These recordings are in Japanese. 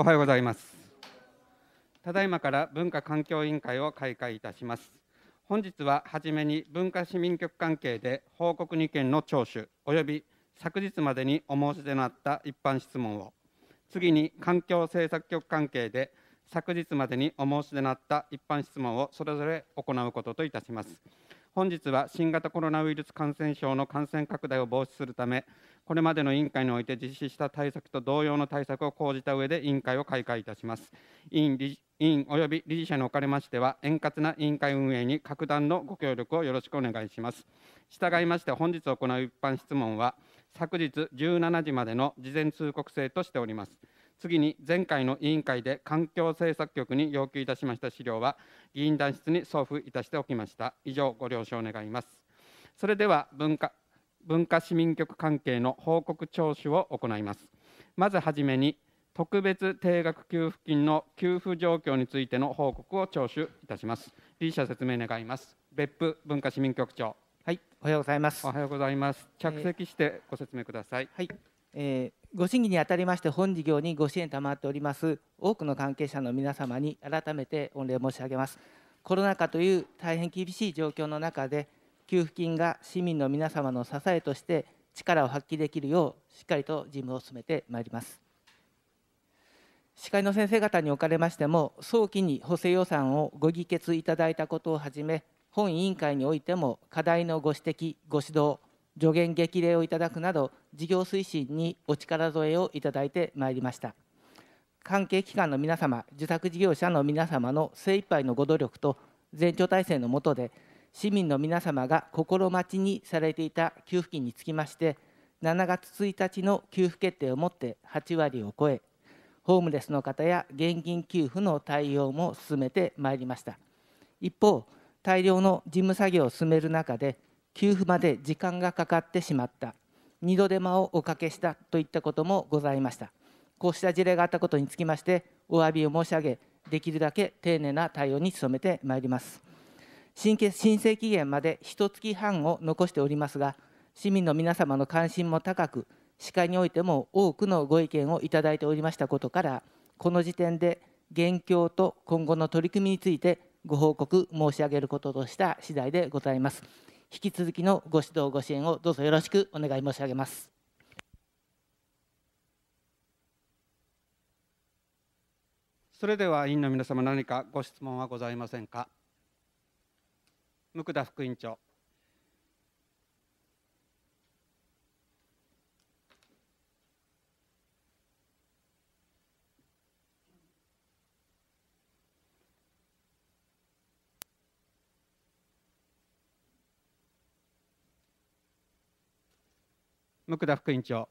おはようございますただいまから文化環境委員会を開会いたします本日ははじめに文化市民局関係で報告2件の聴取及び昨日までにお申し出のあった一般質問を次に環境政策局関係で昨日までにお申し出のあった一般質問をそれぞれ行うことといたします本日は新型コロナウイルス感染症の感染拡大を防止するためこれまでの委員会において実施した対策と同様の対策を講じた上で委員会を開会いたします。委員理委員及び理事者におかれましては、円滑な委員会運営に格段のご協力をよろしくお願いします。従いまして、本日行う一般質問は、昨日17時までの事前通告制としております。次に前回の委員会で環境政策局に要求いたしました資料は議員団室に送付いたしておきました以上ご了承願いますそれでは文化文化市民局関係の報告聴取を行いますまずはじめに特別定額給付金の給付状況についての報告を聴取いたします理事説明願います別府文化市民局長はいおはようございますおはようございます着席してご説明ください、えー、はいえー、ご審議にあたりまして本事業にご支援賜っております多くの関係者の皆様に改めて御礼申し上げますコロナ禍という大変厳しい状況の中で給付金が市民の皆様の支えとして力を発揮できるようしっかりと事務を進めてまいります司会の先生方におかれましても早期に補正予算をご議決いただいたことをはじめ本委員会においても課題のご指摘ご指導助言激励をいただくなど事業推進にお力添えをいただいてまいりました関係機関の皆様受託事業者の皆様の精一杯のご努力と全庁体制の下で市民の皆様が心待ちにされていた給付金につきまして7月1日の給付決定をもって8割を超えホームレスの方や現金給付の対応も進めてまいりました一方大量の事務作業を進める中で給付まで時間がかかってしまった二度手間をおかけしたといったこともございましたこうした事例があったことにつきましてお詫びを申し上げできるだけ丁寧な対応に努めてまいります申請期限まで1月半を残しておりますが、市民の皆様の関心も高く、歯会においても多くのご意見をいただいておりましたことから、この時点で現況と今後の取り組みについてご報告申し上げることとした次第でございます。引き続きのご指導、ご支援をどうぞよろしくお願い申し上げます。それでは委員の皆様、何かご質問はございませんか。福田副院長福田副院長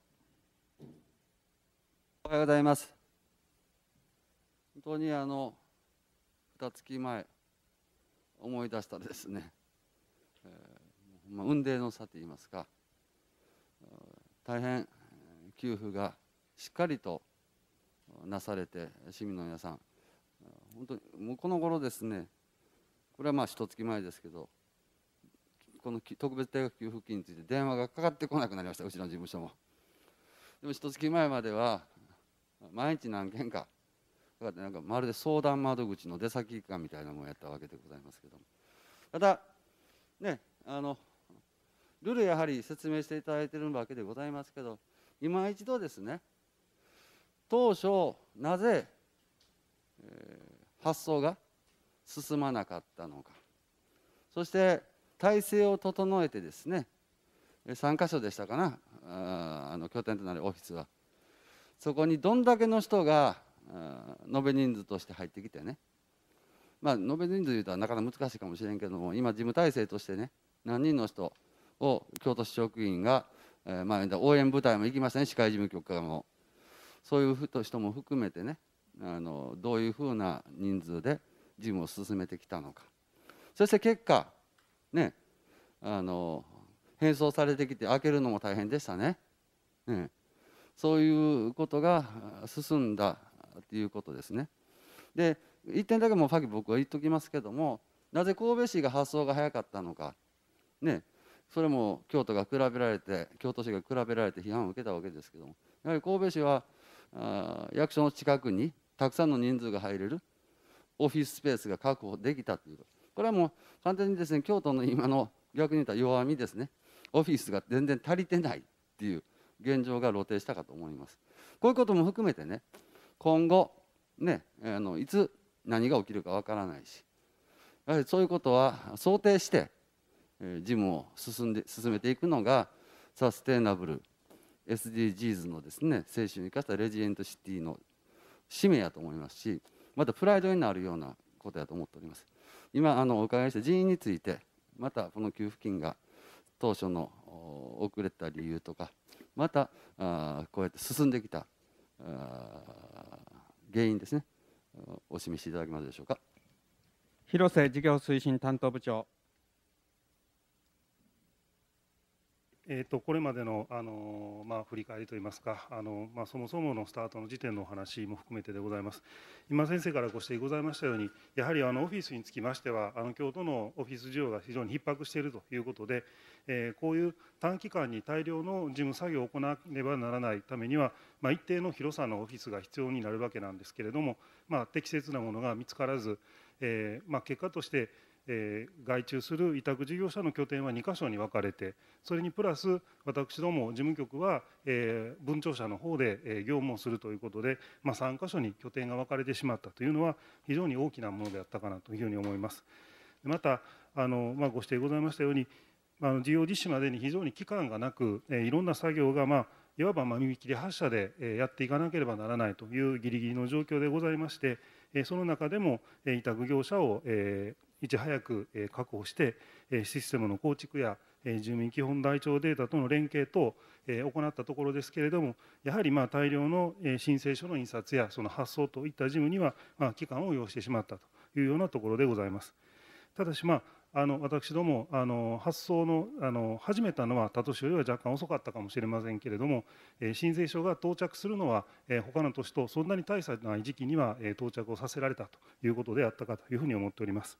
おはようございます本当にあの二月前思い出したらですね、えー、まあ、雲泥の差と言いますか大変給付がしっかりとなされて市民の皆さん本当にもうこの頃ですねこれはまあ一月前ですけどこの特別定額給付金について電話がかかってこなくなりましたうちの事務所もでも一月前までは毎日何件かなんかまるで相談窓口の出先かみたいなものをやったわけでございますけどもただねあのルールやはり説明していただいているわけでございますけど今一度ですね当初なぜ、えー、発想が進まなかったのかそして体制を整えてですね3か所でしたかなあの拠点となるオフィスはそこにどんだけの人が延べ人数として入ってきてねまあ延べ人数言うたらなかなか難しいかもしれんけども今事務体制としてね何人の人を京都市職員が、えー、まあ応援部隊も行きません、ね市会事務局からもそういう人も含めてねあのどういうふうな人数で事務を進めてきたのかそして結果ねあの変装されてきて開けるのも大変でしたねねそういうことが進んだっていうことですね。で1点だけもうさっき僕は言っときますけどもなぜ神戸市が発想が早かったのか、ね、それも京都が比べられて京都市が比べられて批判を受けたわけですけどもやはり神戸市はあ役所の近くにたくさんの人数が入れるオフィススペースが確保できたというこれはもう完全にですね京都の今の逆に言ったら弱みですねオフィスが全然足りてないっていう現状が露呈したかと思います。こういうことも含めてね今後、ね、あのいつ何が起きるかわからないしやはりそういうことは想定して事務を進んで進めていくのがサステイナブル SDGs のですね青春を生かしたレジエントシティの使命やと思いますしまたプライドになるようなことやと思っております今あのお伺いした人員についてまたこの給付金が当初の遅れた理由とかまたあこうやって進んできた原因ですねお示しいただけますでしょうか広瀬事業推進担当部長えーと、これまでのあの、まあ、振り返りといいますかあの、まあ、そもそものスタートの時点のお話も含めてでございます今先生からご指摘ございましたようにやはりあのオフィスにつきましてはあの京都のオフィス需要が非常に逼迫しているということで、えー、こういう短期間に大量の事務作業を行わねばならないためには、まあ、一定の広さのオフィスが必要になるわけなんですけれども、まあ、適切なものが見つからず、えーまあ、結果としてえー、外注する委託事業者の拠点は2か所に分かれてそれにプラス私ども事務局は、えー、文庁舎の方で、えー、業務をするということで、まあ、3か所に拠点が分かれてしまったというのは非常に大きなものであったかなというふうに思います。またあの、まあ、ご指定ございましたように、まあ、の事業実施までに非常に期間がなく、えー、いろんな作業が、まあ、いわば見切り発射でえやっていかなければならないというギリギリの状況でございましてその中でも委託業者をいち早く確保してシステムの構築や住民基本台帳データとの連携等行ったところですけれどもやはりまあ大量の申請書の印刷やその発送といった事務にはまあ期間を要してしまったというようなところでございます。ただし、まあ、あの私どもあの発送のあの始めたのは他都市よりは若干遅かったかもしれませんけれども、え申請書が到着するのは、え他の都市とそんなに大差ない時期には、え到着をさせられたということであったかというふうに思っております。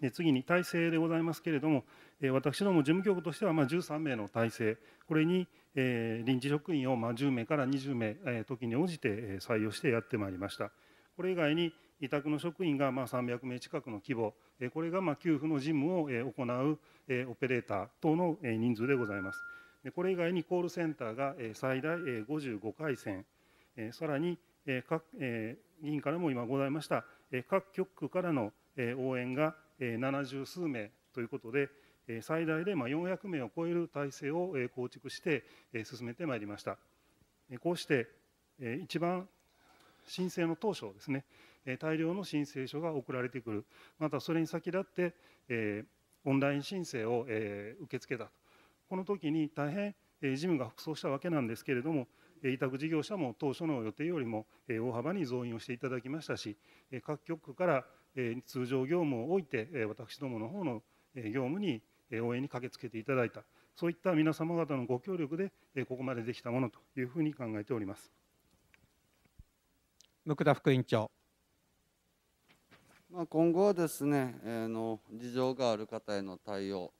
で次に体制でございますけれども、え私ども事務局としてはま13名の体制、これに、え臨時職員をま10名から20名、え時に応じて採用してやってまいりました。これ以外に委託の職員がま300名近くの規模、これがま給付の事務を行うオペレーター等の人数でございます。これ以外にコールセンターが最大55回線、さらに各議員からも今ございました、各局からの応援が70数名ということで、最大で400名を超える体制を構築して進めてまいりました。こうして一番申請の当初ですね、大量の申請書が送られてくる、またそれに先立って、オンライン申請を、受け付けたと、この時に大変、事務が服装したわけなんですけれども、委託事業者も当初の予定よりも大幅に増員をしていただきましたし、各局から通常業務を置いて私どもの方の業務に応援に駆けつけていただいたそういった皆様方のご協力でここまでできたものというふうに考えております向田副委員長ま今後はですね、えー、の事情がある方への対応、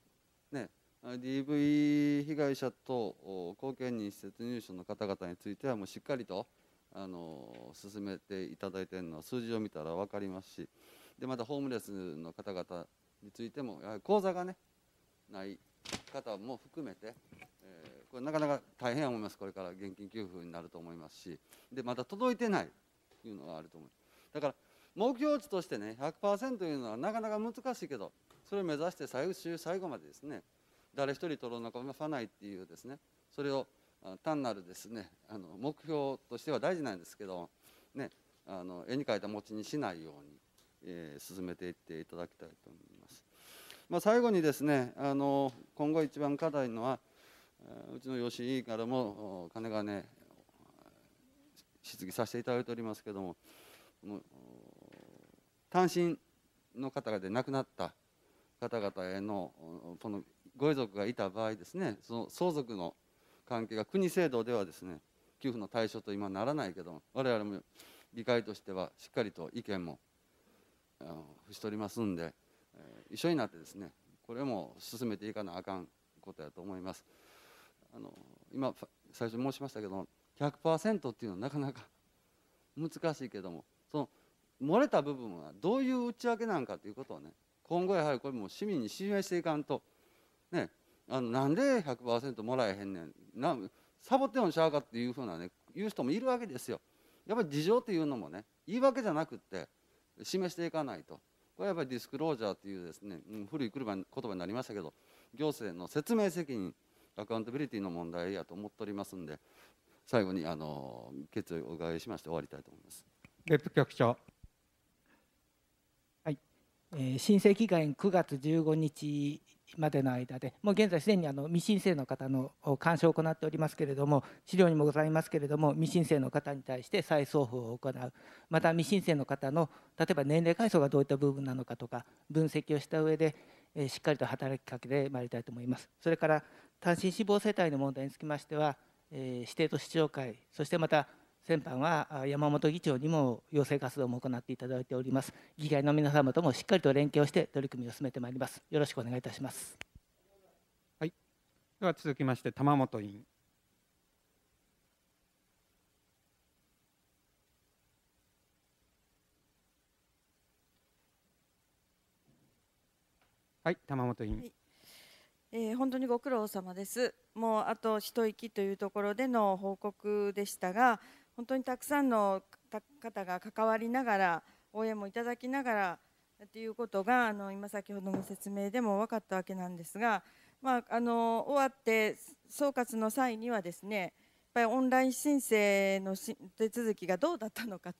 ね、DV 被害者等後見人施設入所の方々についてはもうしっかりとあの進めていただいているのは数字を見たら分かりますし。でまたホームレスの方々についてもやはり口座がねない方も含めて、えー、これなかなか大変思いますこれから現金給付になると思いますしでまた届いてないというのがあると思うだから目標値としてね100%というのはなかなか難しいけどそれを目指して最終最後までですね誰一人取り残さないっていうですねそれを単なるですねあの目標としては大事なんですけど、ね、あの絵に描いた餅にしないようにえー、進めていっていただきたいと思います。まあ、最後にですねあの今後一番課題のはうちの吉井からも金がね質疑させていただいておりますけども単身の方々で亡くなった方々へのこのご遺族がいた場合ですねその相続の関係が国制度ではですね寄付の対象と今ならないけども我々も議会としてはしっかりと意見もしておりますんで、え一緒になってですねこれも進めていかなあかんことやと思います。あの今最初申しましたけど100%っていうのはなかなか 難しいけどもその漏れた部分はどういう内訳なんかということをね今後やはりこれも市民に信頼していかんと、ね、あのなんで100%もらえへんねんなサボってんしちゃうかっていうふうなね言う人もいるわけですよ。やっぱり事情ていうのもね言い訳じゃなくって示していかないとこれはやっぱりディスクロージャーというですね、古い言葉になりましたけど行政の説明責任アカウンタビリティの問題やと思っておりますんで最後にあの決意をお伺いしまして終わりたいと思います。別府局長はい、え申請期限9月15日までの間でもう現在すでにあの未申請の方の鑑賞を行っておりますけれども資料にもございますけれども未申請の方に対して再送付を行うまた未申請の方の例えば年齢階層がどういった部分なのかとか分析をした上でしっかりと働きかけてまいりたいと思います。それから単身死亡世帯の問題につきましては指定都市長会そしてまた先般は山本議長にも要請活動も行っていただいております議会の皆様ともしっかりと連携をして取り組みを進めてまいりますよろしくお願いいたしますはいでは続きまして玉本委員はい玉本委員、はいえー、本当にご苦労様ですもうあと一息というところでの報告でしたが本当にたくさんの方が関わりながら応援もいただきながらということがあの今先ほどの説明でも分かったわけなんですが、まあ、あの終わって総括の際にはですねやっぱりオンライン申請の手続きがどうだったのか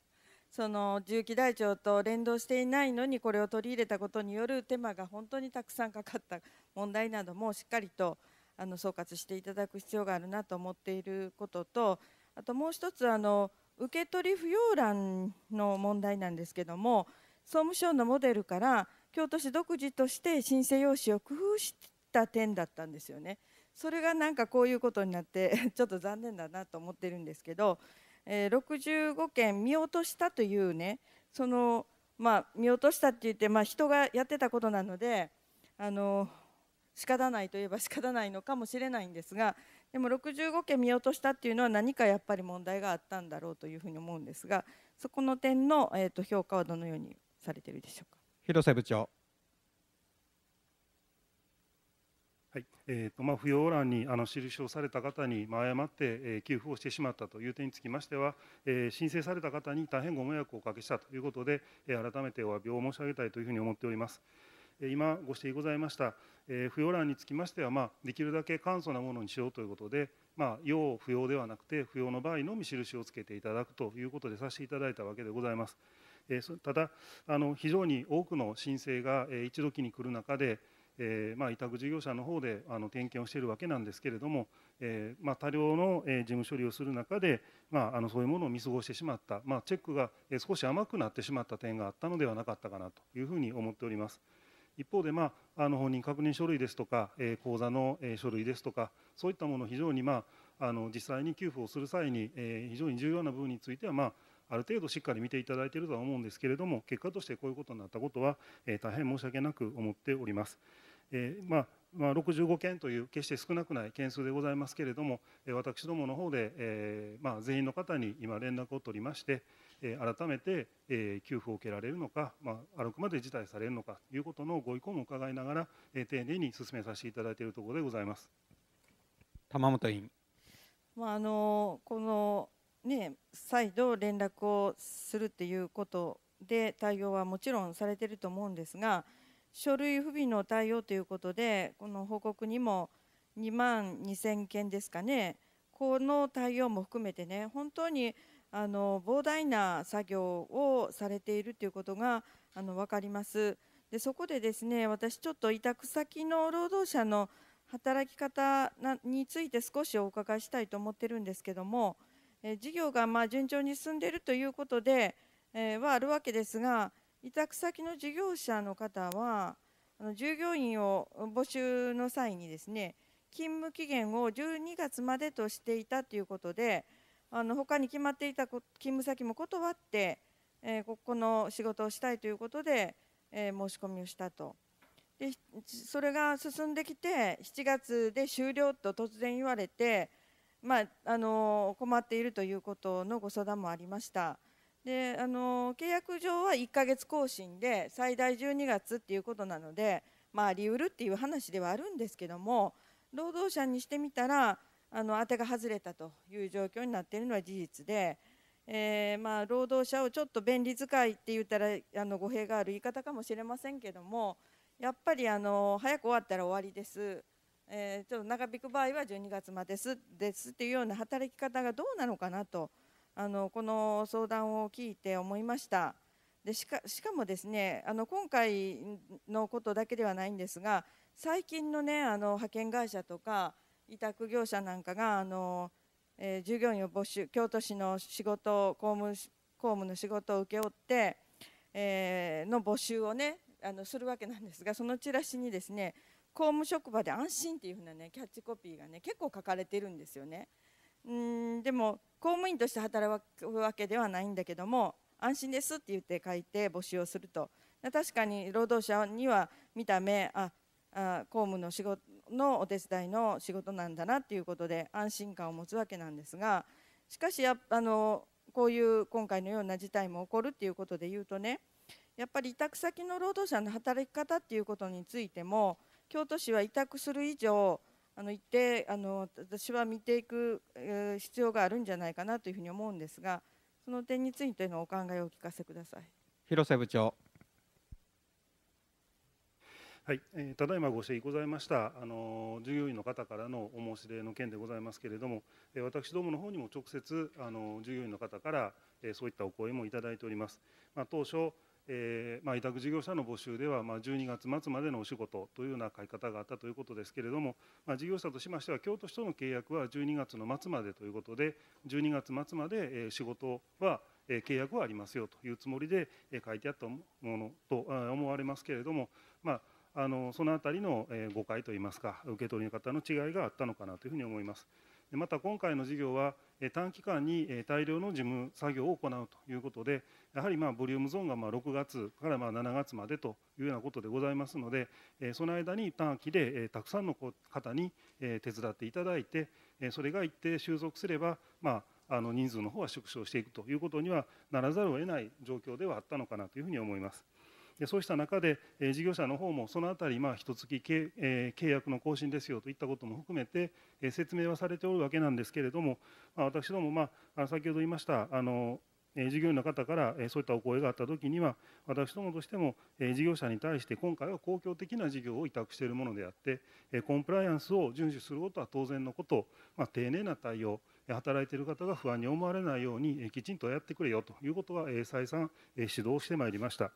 その重機台帳と連動していないのにこれを取り入れたことによる手間が本当にたくさんかかった問題などもしっかりとあの総括していただく必要があるなと思っていることとあともう一つあの受取不要欄の問題なんですけども総務省のモデルから京都市独自として申請用紙を工夫した点だったんですよね。それがなんかこういうことになって ちょっと残念だなと思ってるんですけど、えー、65件見落としたというねその、まあ、見落としたって言って、まあ、人がやってたことなのであの仕方ないといえば仕方ないのかもしれないんですがでも65件見落としたっていうのは何かやっぱり問題があったんだろうというふうに思うんですがそこの点の、えー、と評価はどのようにされているでしょうか広瀬部長。はいえーとまあ、不要欄にあの印をされた方に、まあ、誤って、えー、給付をしてしまったという点につきましては、えー、申請された方に大変ご迷惑をおかけしたということで、えー、改めてお詫びを申し上げたいというふうに思っております。今ご指摘ございました不要欄につきましては、まあ、できるだけ簡素なものにしようということで、まあ、要不要ではなくて不要の場合のみ印をつけていただくということでさせていただいたわけでございます。えただあの非常に多くの申請が、えー、一時に来る中で、えー、まあ、委託事業者の方であの点検をしているわけなんですけれども、えー、まあ、多量の、え事務処理をする中で、まあ、あのそういうものを見過ごしてしまった、まチェックが、え少し甘くなってしまった点があったのではなかったかなというふうに思っております。一方で、まあ、あの本人確認書類ですとか、えー、口座の、えー、書類ですとか、そういったもの、非常に、まあ、あの実際に給付をする際に、えー、非常に重要な部分については、まあ、ある程度しっかり見ていただいているとは思うんですけれども、結果としてこういうことになったことは、えー、大変申し訳なく思っております。えーまあまあ、65件という決して少なくない件数でございますけれども、私どもの方で、えーまあ、全員の方に今、連絡を取りまして、え改めて、え給付を受けられるのか、まあ、あくまで辞退されるのかということのご意向も伺いながら、え丁寧に進めさせていただいているところでございます玉本委員。まあ、あのこのね、再度連絡をするっていうことで対応はもちろんされていると思うんですが書類不備の対応ということでこの報告にも2万2000件ですかねこの対応も含めてね本当にあの膨大な作業をされているということがあの分かります。でそこでですね私ちょっと委託先の労働者の働き方について少しお伺いしたいと思ってるんですけども、え事業がま順調に進んでいるということで、えはあるわけですが委託先の事業者の方はあの従業員を募集の際にですね勤務期限を12月までとしていたということであの他に決まっていた勤務先も断って、えー、ここの仕事をしたいということで、えー、申し込みをしたとでそれが進んできて7月で終了と突然言われて、まあ、あの困っているということのご相談もありましたであの契約上は1ヶ月更新で最大12月っていうことなので、まあ、ありうるっていう話ではあるんですけども労働者にしてみたらあの当てが外れたという状況になっているのは事実で、えー、まあ、労働者をちょっと便利使いって言ったらあの語弊がある言い方かもしれませんけどもやっぱりあの早く終わったら終わりです、えー、ちょっと長引く場合は12月までですですっていうような働き方がどうなのかなとあのこの相談を聞いて思いました。でしかしかもですねあの今回のことだけではないんですが最近のねあの派遣会社とか委託業者なんかがあの、えー、従業員を募集京都市の仕事公務公務の仕事を請け負って、えー、の募集をねあのするわけなんですがそのチラシにですね公務職場で安心っていうふうなねキャッチコピーがね結構書かれてるんですよね。うんでも公務員として働くわけではないんだけども安心ですって言って書いて募集をすると確かに労働者には見た目ああ公務の仕事のお手伝いの仕事なんだなっていうことで安心感を持つわけなんですがしかしやあのこういう今回のような事態も起こるっていうことで言うとねやっぱり委託先の労働者の働き方っていうことについても京都市は委託する以上あの一定あの私は見ていく必要があるんじゃないかなというふうに思うんですがその点についてのお考えをお聞かせください広瀬部長はい、えー、ただいまご指摘ございましたあの従業員の方からのお申し出の件でございますけれども、えー、私どもの方にも直接あの従業員の方から、えー、そういったお声もいただいております。まあ、当初えーまあ、委託事業者の募集では、まあ、12月末までのお仕事というような書き方があったということですけれども、まあ、事業者としましては、京都市との契約は12月の末までということで、12月末まで、えー、仕事は、え契約はありますよというつもりで、え書いてあったものと思われますけれども、まああのその辺りの誤解といいますか受け取り方の違いがあったのかなというふうに思います。また今回の事業は短期間に大量の事務作業を行うということでやはりまあボリュームゾーンがまあ6月からまあ7月までというようなことでございますのでその間に短期でたくさんの方に手伝っていただいてそれが一定収束すればまああの人数の方は縮小していくということにはならざるを得ない状況ではあったのかなというふうに思います。でそうした中で、え事業者の方もそのあたり、まあ、1月契,、え契約の更新ですよといったことも含めて、え説明はされておるわけなんですけれども、まあ、私ども、まあ、先ほど言いましたあの事業員の方からそういったお声があったときには、私どもとしても事業者に対して、今回は公共的な事業を委託しているものであって、コンプライアンスを遵守することは当然のこと、まあ、丁寧な対応、働いている方が不安に思われないように、きちんとやってくれよということは、再三指導してまいりました。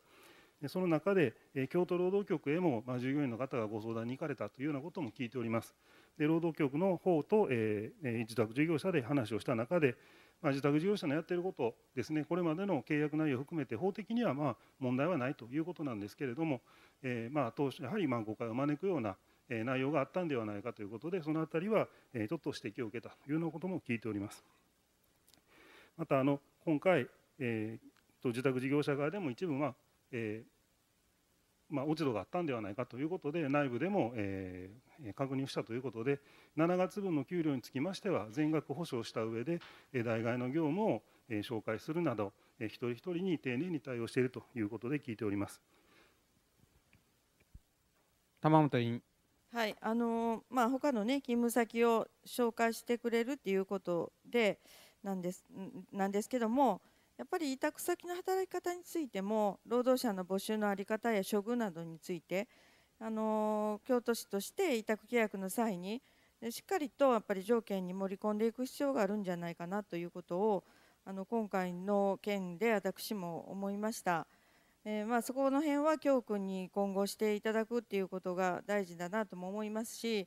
でその中で、え京都労働局へも、ま従業員の方がご相談に行かれたというようなことも聞いております。で労働局の方と、えー、自宅事業者で話をした中で、まあ、自宅事業者のやっていることですね、これまでの契約内容を含めて、法的にはま問題はないということなんですけれども、えー、ま当初、やはりま誤解を招くような内容があったんではないかということで、そのあたりはちょっと指摘を受けたというようなことも聞いております。またあの今回、えー、と自宅事業者側でも一部、まえー、まあ、落ち度があったんではないかということで内部でも、えー、確認したということで7月分の給料につきましては全額保証した上で代替の業務を紹介するなど一人一人に丁寧に対応しているということで聞いております。玉本委員はいあのー、まあ、他の、ね、勤務先を紹介してくれるということでなんですなんですけども、やっぱり委託先の働き方についても労働者の募集の在り方や処遇などについてあの京都市として委託契約の際にしっかりとやっぱり条件に盛り込んでいく必要があるんじゃないかなということをあの今回の件で私も思いました。えー、まあ、そこの辺は教訓に今後していただくっていうことが大事だなとも思いますし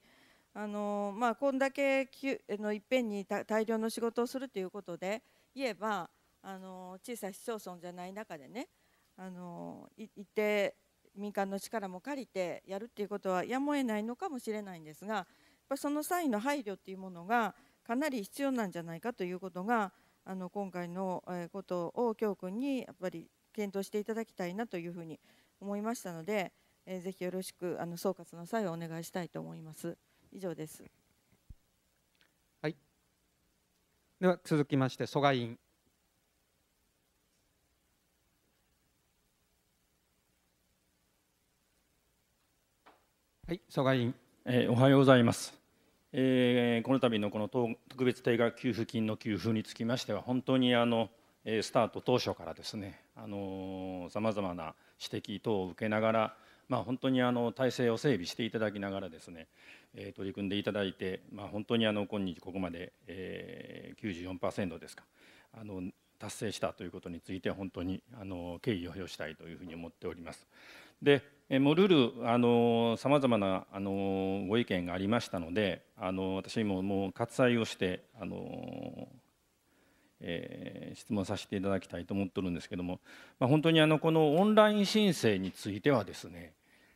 あの、まあ、こんだけのいっぺんに大量の仕事をするということで言えばあの小さい市町村じゃない中でねあのいいて民間の力も借りてやるっていうことはやむを得ないのかもしれないんですがやっぱその際の配慮っていうものがかなり必要なんじゃないかということがあの今回のことを教訓にやっぱり検討していただきたいなというふうに思いましたので、えー、ぜひよろしくあの総括の際はお願いしたいと思います。以上です。はい。では続きまして蘇我委員。はい、曽我委員、えー、おはようございます。えー、この度のこの特別定額給付金の給付につきましては本当にあのスタート当初からですねさまざまな指摘等を受けながら、まあ、本当にあの体制を整備していただきながらですね、えー、取り組んでいただいて、まあ、本当にあの今日ここまで、えー、94%ですかあの達成したということについて本当にあの敬意を表したいというふうに思っております。でもルールさまざまなあのご意見がありましたのであの私ももう割愛をしてあの、えー、質問させていただきたいと思ってるんですけども、まあ、本当にあのこのオンライン申請についてはですね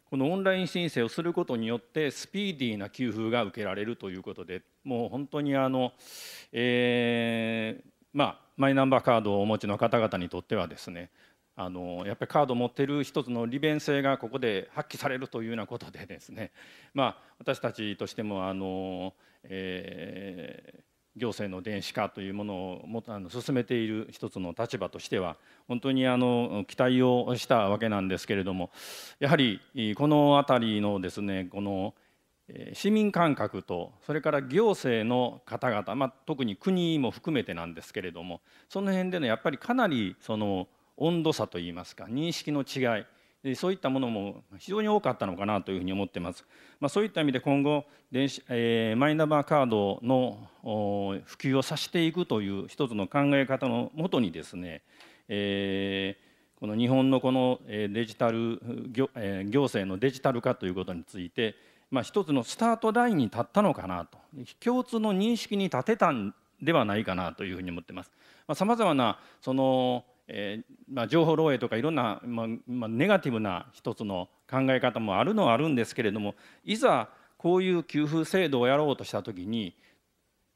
このオンライン申請をすることによってスピーディーな給付が受けられるということでもう本当にあの、えーまあ、マイナンバーカードをお持ちの方々にとってはですねあのやっぱりカードを持ってる一つの利便性がここで発揮されるというようなことでですね、まあ、私たちとしてもあの、えー、行政の電子化というものをもあの進めている一つの立場としては本当にあの期待をしたわけなんですけれどもやはりこの辺りのですねこの市民感覚とそれから行政の方々、まあ、特に国も含めてなんですけれどもその辺でのやっぱりかなりその温度差といいますか認識の違いそういったものも非常に多かったのかなというふうに思ってます。まあ、そういった意味で今後電子、えー、マイナンバーカードの普及をさせていくという一つの考え方のもとにですね、えー、この日本のこのデジタル行,、え行政のデジタル化ということについて、まあ、一つのスタートラインに立ったのかなと共通の認識に立てたんではないかなというふうに思ってます。まあ、様々なそのえー、まあ、情報漏洩とかいろんな、まあ、まあ、ネガティブな一つの考え方もあるのはあるんですけれどもいざこういう給付制度をやろうとした時に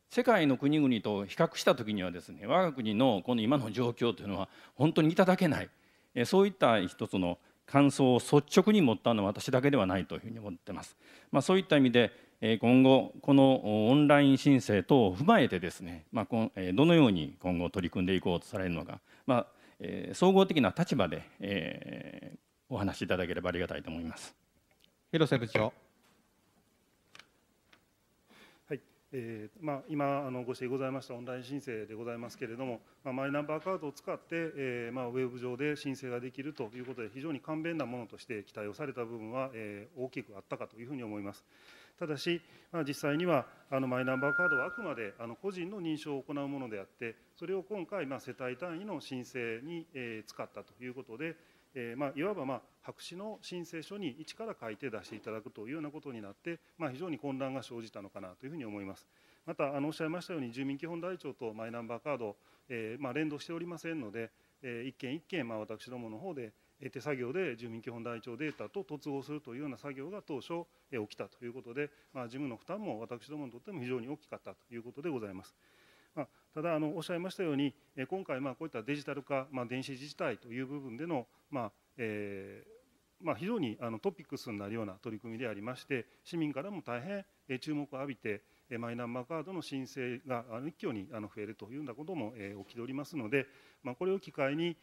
世界の国々と比較した時にはですね我が国のこの今の状況というのは本当にいただけない、えー、そういった一つの感想を率直に持ったのは私だけではないというふうに思ってます。まあ、そういった意味で今後このオンライン申請等を踏まえてですね、まあ、どのように今後取り組んでいこうとされるのか、まあ、えー、総合的な立場で、えー、お話しいただければありがたいと思います。広瀬部長えーまあ、今あのご指摘ございましたオンライン申請でございますけれども、まあ、マイナンバーカードを使って、えーまあ、ウェブ上で申請ができるということで非常に簡便なものとして期待をされた部分は、えー、大きくあったかというふうに思います。ただし、まあ、実際にはあのマイナンバーカードはあくまであの個人の認証を行うものであって、それを今回、まあ、世帯単位の申請に、えー、使ったということで、えーまあ、いわば、まあ、白紙の申請書に一から書いて出していただくというようなことになって、まあ、非常に混乱が生じたのかなというふうに思います。またあのおっしゃいましたように、住民基本台帳とマイナンバーカード、えーまあ、連動しておりませんので、えー、一件一件、まあ、私どもの方で、え手作業で住民基本台帳データと突合するというような作業が当初え起きたということで、まあ、事務の負担も私どもにとっても非常に大きかったということでございます。まあ、ただあの、おっしゃいましたように、え今回、こういったデジタル化、まあ、電子自治体という部分での、まあえーまあ、非常にあのトピックスになるような取り組みでありまして、市民からも大変注目を浴びて、マイナンバーカードの申請が一挙に増えるというようなことも起きておりますので、まこれを機会に、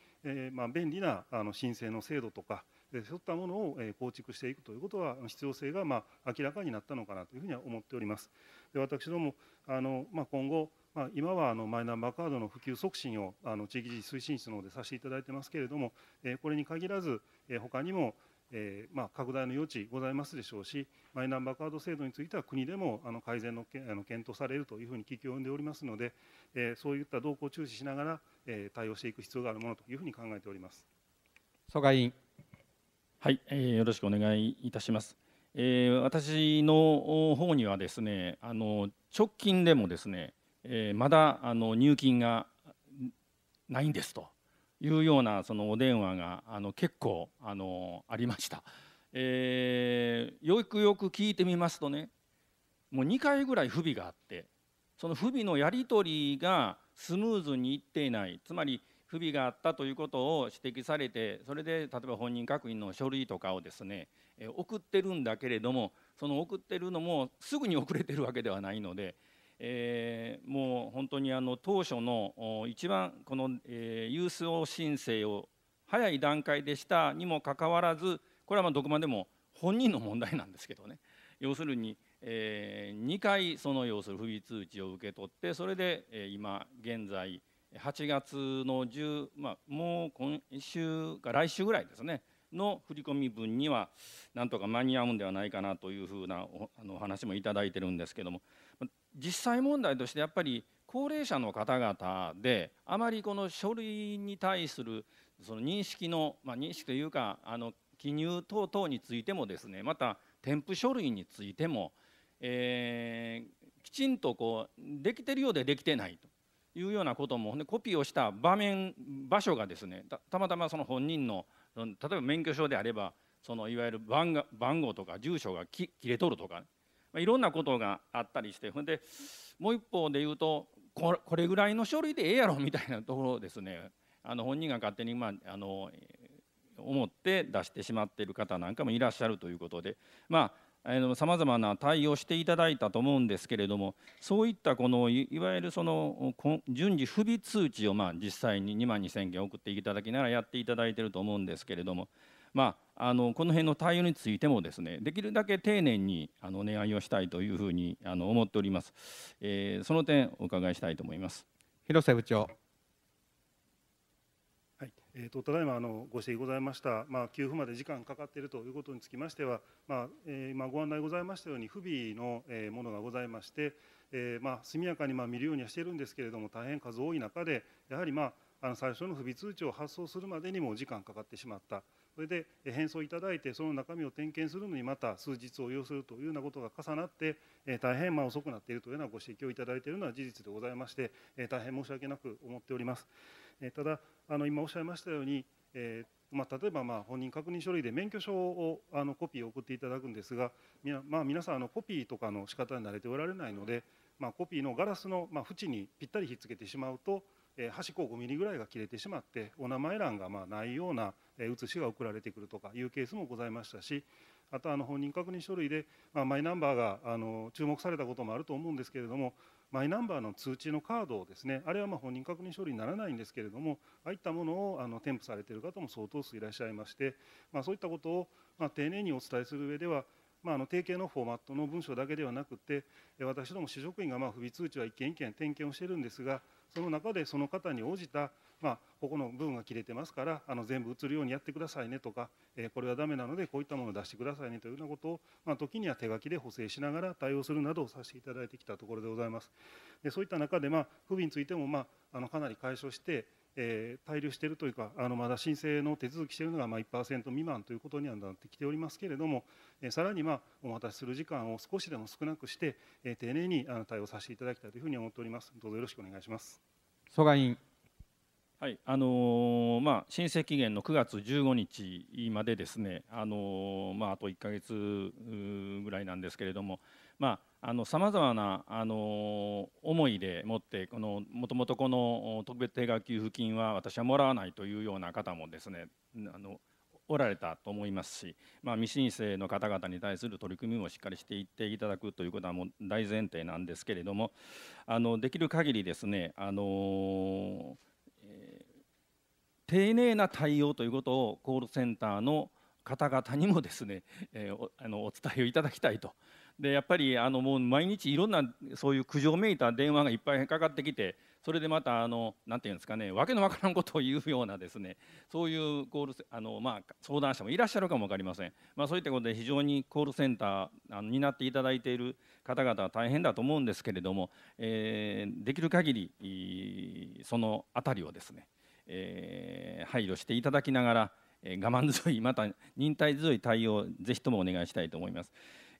ま便利な申請の制度とか、そういったものを構築していくということは、必要性がま明らかになったのかなというふうには思っております。で私どもあの、まあ、今後まあ、今はあのマイナンバーカードの普及促進をあの地域自治推進室の方でさせていただいてますけれども、えこれに限らず、え他にもえーまあ、拡大の余地ございますでしょうし、マイナンバーカード制度については国でもあの改善のけあの検討されるというふうに聞き及んでおりますので、えー、そういった動向を注視しながら、えー、対応していく必要があるものというふうに考えております曽我委員。はい、えー、よろしくお願いいたします。えー、私の方にはですね、あの直近でもですね、えー、まだあの入金がないんですと。いうようなそのお電話があの結構あのありました、えー、よくよく聞いてみますとねもう2回ぐらい不備があってその不備のやり取りがスムーズにいっていないつまり不備があったということを指摘されてそれで例えば本人確認の書類とかをですね送ってるんだけれどもその送ってるのもすぐに遅れてるわけではないのでえー、もう本当にあの当初の一番この、えー、郵送申請を早い段階でしたにもかかわらずこれはまあどこまでも本人の問題なんですけどね 要するに、えー、2回その要する不備通知を受け取ってそれで、えー、今現在8月の10、まあ、もう今週か来週ぐらいですねの振り込み分にはなんとか間に合うんではないかなというふうなおあのお話もいただいてるんですけども実際問題としてやっぱり高齢者の方々であまりこの書類に対するその認識の、まあ、認識というかあの記入等々についてもですねまた添付書類についても、えー、きちんとこうできてるようでできてないというようなことも、ね、コピーをした場面場所がですねたまたまその本人の例えば免許証であればそのいわゆる番号とか住所が切れとるとかまあ、いろんなことがあったりしてほんでもう一方で言うとこれぐらいの書類でええやろみたいなところをですねあの本人が勝手に、まあ、あの思って出してしまっている方なんかもいらっしゃるということでまあさまざまな対応していただいたと思うんですけれどもそういったこのいわゆるその順次不備通知をまあ実際に2万2000件送っていただきながらやっていただいていると思うんですけれどもまあ、あのこの辺の対応についてもですねできるだけ丁寧にあのお願いをしたいというふうにあの思っております、えー、その点お伺いしたいと思います広瀬部長はいえーと、とただいまあのご指摘ございました、まあ、給付まで時間かかっているということにつきましては、まあえー、今ご案内ございましたように不備の、えー、ものがございまして、えーまあ、速やかにまあ見るようにはしているんですけれども大変数多い中でやはり、まあ、あの最初の不備通知を発送するまでにも時間かかってしまった。それで返送いただいてその中身を点検するのにまた数日を要するというようなことが重なって大変ま遅くなっているというようなご指摘をいただいているのは事実でございまして大変申し訳なく思っておりますただあの今おっしゃいましたように、えーまあ、例えばまあ本人確認書類で免許証をあのコピーを送っていただくんですが、まあ、皆さんあのコピーとかの仕方に慣れておられないので、まあ、コピーのガラスのまあ縁にぴったりひっつけてしまうと端っこ5ミリぐらいが切れてしまってお名前欄がまないような写しが送られてくるとかいうケースもございましたしあとあの本人確認書類で、まマイナンバーがあの注目されたこともあると思うんですけれどもマイナンバーの通知のカードをですねあれはま本人確認書類にならないんですけれどもああいったものをあの添付されている方も相当数いらっしゃいまして、まそういったことをま丁寧にお伝えする上ではまあ、の定型のフォーマットの文章だけではなくて私ども市職員がま不備通知は一件一件点検をしているんですがその中でその方に応じた、まあ、ここの部分が切れてますからあの全部映るようにやってくださいねとか、えー、これはダメなのでこういったものを出してくださいねというようなことを、まあ、時には手書きで補正しながら対応するなどをさせていただいてきたところでございます。でそういった中で、まあ、不備についても、まあ、あのかなり解消して、えー、滞留しているというかあのまだ申請の手続きしているのがまあ1%未満ということにはなってきておりますけれども、えー、さらにまあお待たせする時間を少しでも少なくして、えー、丁寧にあの対応させていただきたいというふうに思っておりますどうぞよろしくお願いします委員はいあのー、まあ、申請期限の9月15日までですね、あのー、まあ、あと1月ぐらいなんですけれども、まあさまざまなあの思いでもってもともとこの特別定額給付金は私はもらわないというような方もですねあのおられたと思いますし、まあ、未申請の方々に対する取り組みもしっかりしていっていただくということはもう大前提なんですけれどもあのできる限りですねあの、えー、丁寧な対応ということをコールセンターの方々にもですね、えー、おあのお伝えをいただきたいとでやっぱりあのもう毎日いろんなそういう苦情めいた電話がいっぱいかかってきてそれでまたあのなていうんですかね訳のわからんことを言うようなですねそういうコールあのまあ相談者もいらっしゃるかも分かりませんまあそういったことで非常にコールセンターになっていただいている方々は大変だと思うんですけれどもえー、できる限りその辺りをですねえー、配慮していただきながら我慢強いまた忍耐強い対応ぜひともお願いしたいと思います。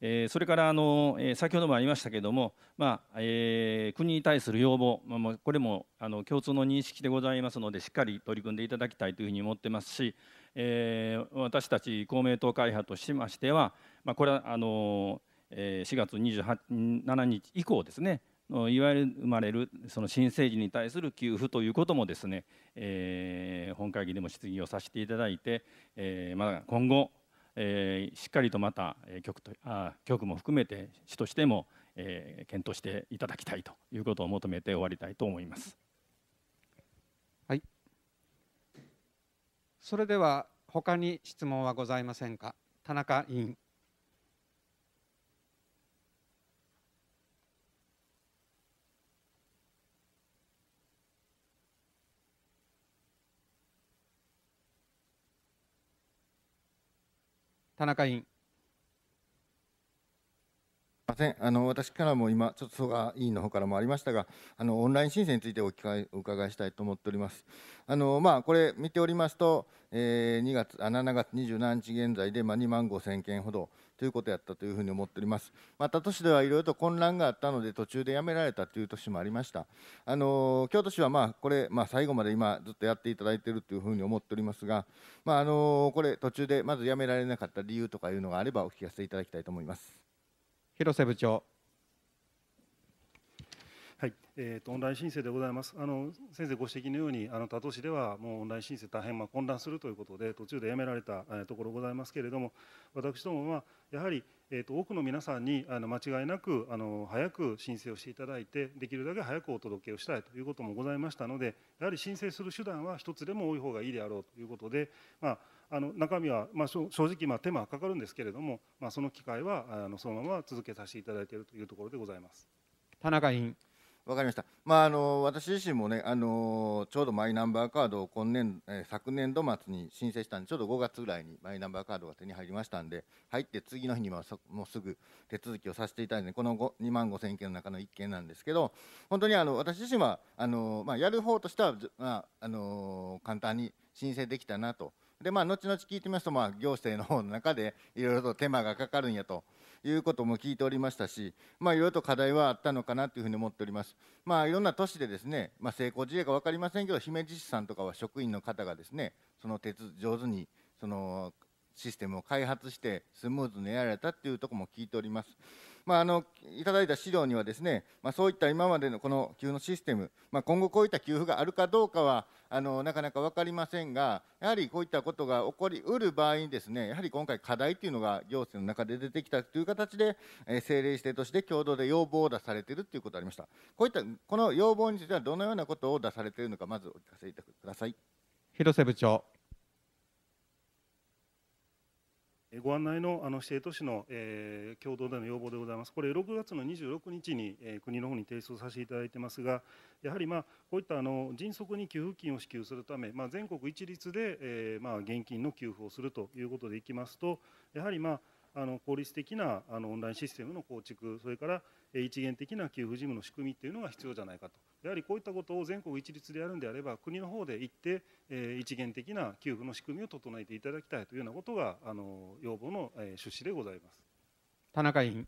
えそれからあの、え先ほどもありましたけれども、まあえ国に対する要望、まあ、これもあの共通の認識でございますのでしっかり取り組んでいただきたいというふうに思ってますし、え私たち公明党会派としましては、まあ、これはあのえ4月27日以降ですねいわゆる生まれるその新生児に対する給付ということもですね、えー、本会議でも質疑をさせていただいて、えー、まだ今後えー、しっかりとまた局とあ局も含めて市としても、えー、検討していただきたいということを求めて終わりたいと思います。はい、それでは他に質問はございませんか田中委員田中委員。ませんあの私からも今、ちょっと曽我委員の方からもありましたが、あのオンライン申請についておかお伺いしたいと思っております。あのまあ、これ、見ておりますと、えー、2月あ7月27日現在で、まあ、2万5000件ほど、ということやったというふうに思っております。また、都市ではいろいろと混乱があったので途中でやめられたという都市もありました。あの京都市はまあこれ、まあ、最後まで今ずっとやっていただいているというふうに思っておりますが、まあ、あのこれ途中でまずやめられなかった理由とかいうのがあればお聞かせいただきたいと思います。広瀬部長はい、えっ、ー、とオンライン申請でございます。あの先生ご指摘のようにあの多都市ではもうオンライン申請大変まあ混乱するということで途中でやめられた、えところございますけれども、私どもはやはりえっ、ー、と多くの皆さんにあの間違いなくあの早く申請をしていただいてできるだけ早くお届けをしたいということもございましたので、やはり申請する手段は一つでも多い方がいいであろうということで、まあ。あの中身は、まあ、正直、まあ、手間はかかるんですけれども、まあ、その機会はあのそのまま続けさせていただいているというところでございます田中委員。わかりました、まあ、あの私自身もねあの、ちょうどマイナンバーカードを今年、えー、昨年度末に申請したんで、ちょうど5月ぐらいにマイナンバーカードが手に入りましたんで、入って次の日にはもうすぐ手続きをさせていただいて、この2万5000件の中の1件なんですけど、本当にあの私自身はあの、まあ、やる方としては、まあ、あの簡単に申請できたなと。でまあ、後々聞いてみますと、まあ、行政の方の中でいろいろと手間がかかるんやということも聞いておりましたし、まあ、いろいろと課題はあったのかなというふうに思っております。まあ、いろんな都市でですね、まあ、成功事例か分かりませんけど、姫路市さんとかは職員の方がですね、その手上手にそのシステムを開発してスムーズにやられたっていうとこも聞いております。まあ、あのいただいた資料にはですね、まあ、そういった今までのこの給付のシステム、まあ、今後こういった給付があるかどうかはあのなかなか分かりませんがやはりこういったことが起こりうる場合にですねやはり今回課題というのが行政の中で出てきたという形で、えー、政令指定として共同で要望を出されているということがありましたこういったこの要望についてはどのようなことを出されているのかまずお聞かせください広瀬部長ご案内のあの指定都市の、えー、共同での要望でございます、これ、6月の26日に、えー、国の方に提出させていただいてますが、やはり、まあ、こういったあの迅速に給付金を支給するため、まあ、全国一律で、えーまあ、現金の給付をするということでいきますと、やはり、まあ、あの効率的なあのオンラインシステムの構築、それから一元的な給付事務の仕組みっていうのが必要じゃないかとやはりこういったことを全国一律でやるんであれば国の方で行って一元的な給付の仕組みを整えていただきたいというようなことがあの要望の趣旨でございます田中委員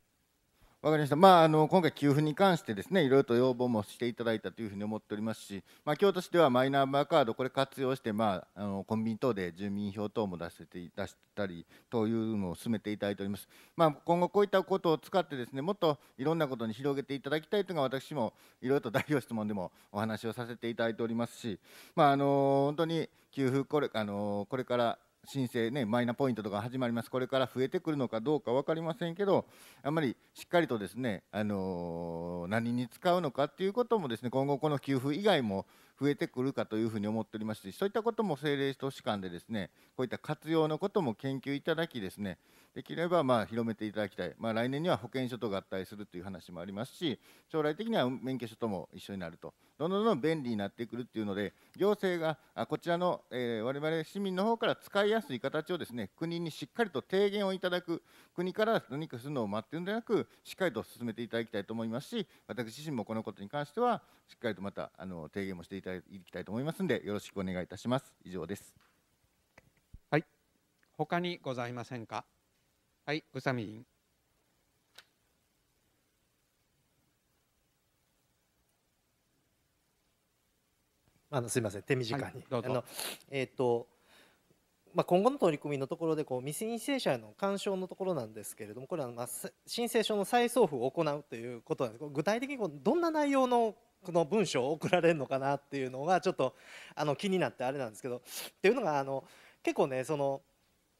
わかりました、まあ、あの今回、給付に関してですねいろいろと要望もしていただいたというふうに思っておりますし、まあ、京都市ではマイナンバーカード、これ活用して、まあ、あのコンビニ等で住民票等も出せて出したりというのを進めていただいております、まあ、今後、こういったことを使って、ですねもっといろんなことに広げていただきたいというのが、私もいろいろと代表質問でもお話をさせていただいておりますし、まあ、あの本当に給付これあのこれから申請、ね、マイナポイントとか始まります、これから増えてくるのかどうか分かりませんけど、あんまりしっかりとですね、あの何に使うのかっていうこともですね今後、この給付以外も増えてくるかというふうに思っておりますしそういったことも政令都市間でですねこういった活用のことも研究いただきですねできればま広めていただきたい、まあ、来年には保険証と合体するという話もありますし将来的には免許証とも一緒になるとどんどんどん便利になってくるっていうので行政がこちらの、えー、我々市民の方から使いやすい形をですね国にしっかりと提言をいただく国から何かするのを待ってるんでなくしっかりと進めていただきたいと思いますし私自身もこのことに関してはしっかりとまたあの提言もしていただきたいたいきたいと思いますのでよろしくお願いいたします以上ですはい他にございませんかはい宇佐美委員あのすみません手短に、はい、あのえっ、ー、とまあ、今後の取り組みのところでこう未申請者への干渉のところなんですけれどもこれはまあ申請書の再送付を行うということなんです具体的にこうどんな内容のこの文章を送られるのかなっていうのがちょっとあの気になってあれなんですけどっていうのがあの結構ねその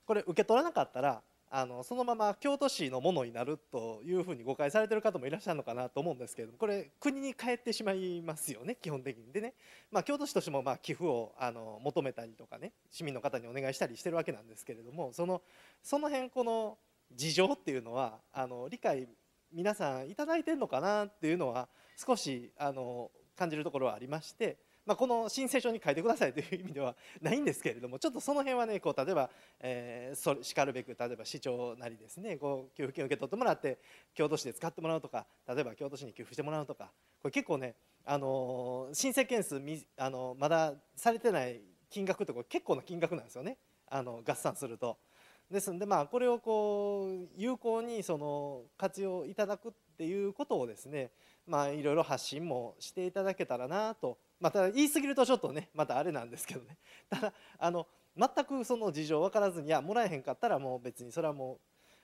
これ受け取らなかったらあのそのまま京都市のものになるというふうに誤解されてる方もいらっしゃるのかなと思うんですけれどもこれ国に帰ってしまいますよね基本的にでね、まあ、京都市としてもまあ寄付をあの求めたりとかね市民の方にお願いしたりしてるわけなんですけれどもそのその辺この事情っていうのはあの理解皆さんいただいてるのかなっていうのは少しあの感じるところはありまして、まあ、この申請書に書いてくださいという意味ではないんですけれどもちょっとその辺はねこう例えば、えー、それしかるべく例えば市長なりですねこう給付金を受け取ってもらって京都市で使ってもらうとか例えば京都市に給付してもらうとかこれ結構ねあの申請件数あのまだされてない金額とか結構な金額なんですよねあの合算すると。ですんでまあこれをこう有効にその活用いただくっていうことをですねまあ、いろいろ発信もしていただけたらなと、まあ、ただ言い過ぎるとちょっとねまたあれなんですけどね ただあの全くその事情分からずにいやもらえへんかったらもう別にそれはもう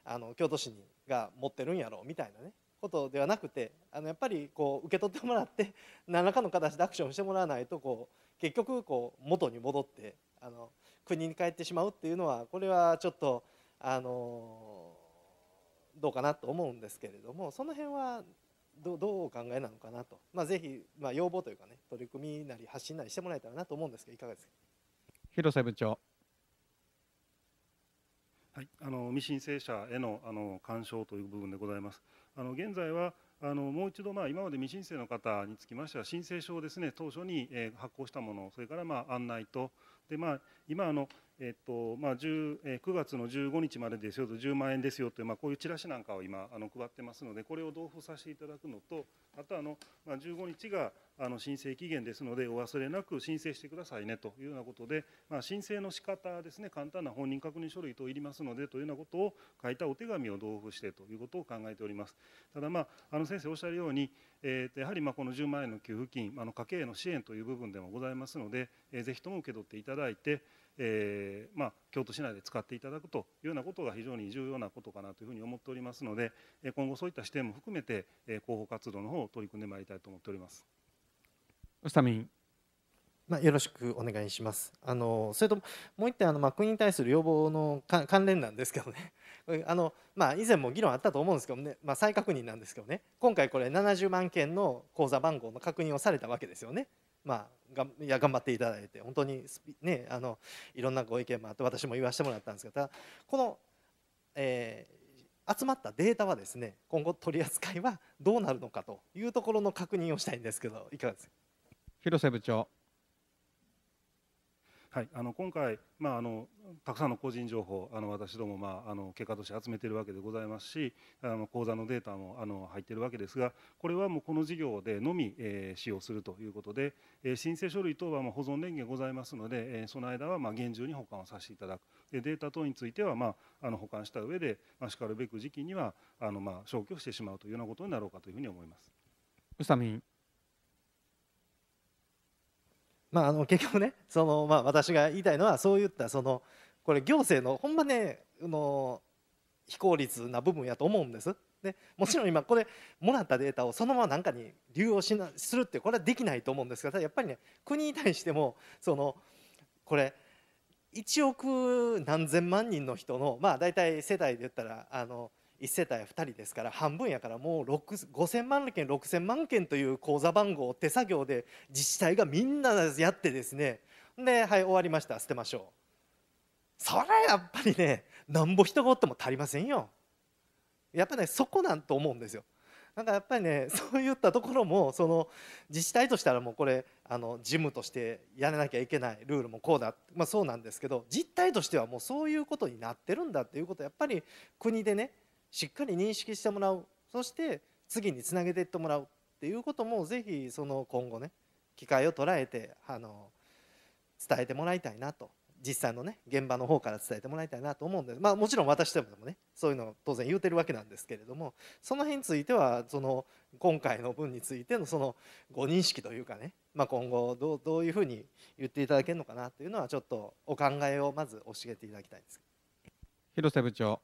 あの京都市が持ってるんやろうみたいなねことではなくてあのやっぱりこう受け取ってもらって 何らかの形でアクションしてもらわないとこう結局こう元に戻ってあの国に帰ってしまうっていうのはこれはちょっとあのどうかなと思うんですけれどもその辺はどどうお考えなのかなと、まあ、ぜひ、まあ、要望というかね取り組みなり発信なりしてもらえたらなと思うんですけどいかがですか広瀬部長はい、あの未申請者へのあの干渉という部分でございます。あの現在はあのもう一度、まあ、今まで未申請の方につきましては申請書をです、ね、当初に、えー、発行したものそれから、まあ、案内とで、まあ、今あのえっとまあ、9月の15日までですよと10万円ですよという、まあ、こういうチラシなんかを今あの配ってますのでこれを同封させていただくのとあとあの、まあ、15日があの申請期限ですのでお忘れなく申請してくださいねというようなことで、まあ、申請の仕方ですね簡単な本人確認書類といりますのでというようなことを書いたお手紙を同封してということを考えておりますただ、まあ、あの先生おっしゃるように、えー、やはりまあこの10万円の給付金あの家計への支援という部分でもございますので、えー、ぜひとも受け取っていただいてえー、まあ、京都市内で使っていただくというようなことが非常に重要なことかなというふうに思っておりますので今後そういった視点も含めて広報活動の方を取り組んでまいりたいと思っております。スタミンまあ、よろしくお願いします。あのそれともう一点あの、まあ、国に対する要望の関連なんですけどね あの、まあ、以前も議論あったと思うんですけどね、まあ、再確認なんですけどね今回これ70万件の口座番号の確認をされたわけですよね。まあ、がいや頑張っていただいて本当にね、あのいろんなご意見もあって私も言わせてもらったんですけどただこの、えー、集まったデータはですね今後取り扱いはどうなるのかというところの確認をしたいんですけどいかがですか広瀬部長はい、あの今回、まあ、あのたくさんの個人情報あの私ども、まあ、あの結果として集めているわけでございますしあの口座のデータもあの入っているわけですがこれはもうこの事業でのみ、えー、使用するということで、えー、申請書類等はま保存電源ございますので、えー、その間はまあ厳重に保管をさせていただくでデータ等については、まあ、あの保管した上で、まあ、しかるべく時期にはあのまあ消去してしまうというようなことになろうかというふうに思います。宇佐美まあ、あの結局ねその、まあ、私が言いたいのはそういったそのこれ行政のほんまねの非効率な部分やと思うんです。でもちろん今これもらったデータをそのまま何かに流用しなするってこれはできないと思うんですけどやっぱりね国に対してもそのこれ1億何千万人の人のまあ大体世帯で言ったらあの1世帯2人ですから半分やからもう5000万件6000万件という口座番号を手作業で自治体がみんなやってですねではい終わりました捨てましょうそれやっぱりねなんぼ人がおっても足りませんよやっぱねそこなんと思うんですよなんかやっぱりね そういったところもその自治体としたらもうこれあの事務としてやらなきゃいけないルールもこうだ、まあ、そうなんですけど実態としてはもうそういうことになってるんだっていうことやっぱり国でねしっかり認識してもらうそして次につなげていってもらうっていうこともぜひその今後ね機会を捉えてあの伝えてもらいたいなと実際のね現場の方から伝えてもらいたいなと思うんで、まあ、もちろん私でもねそういうのを当然言うてるわけなんですけれどもその辺についてはその今回の分についてのそのご認識というかね、まあ、今後どうどういうふうに言っていただけるのかなというのはちょっとお考えをまず教えていただきたいんです広瀬部長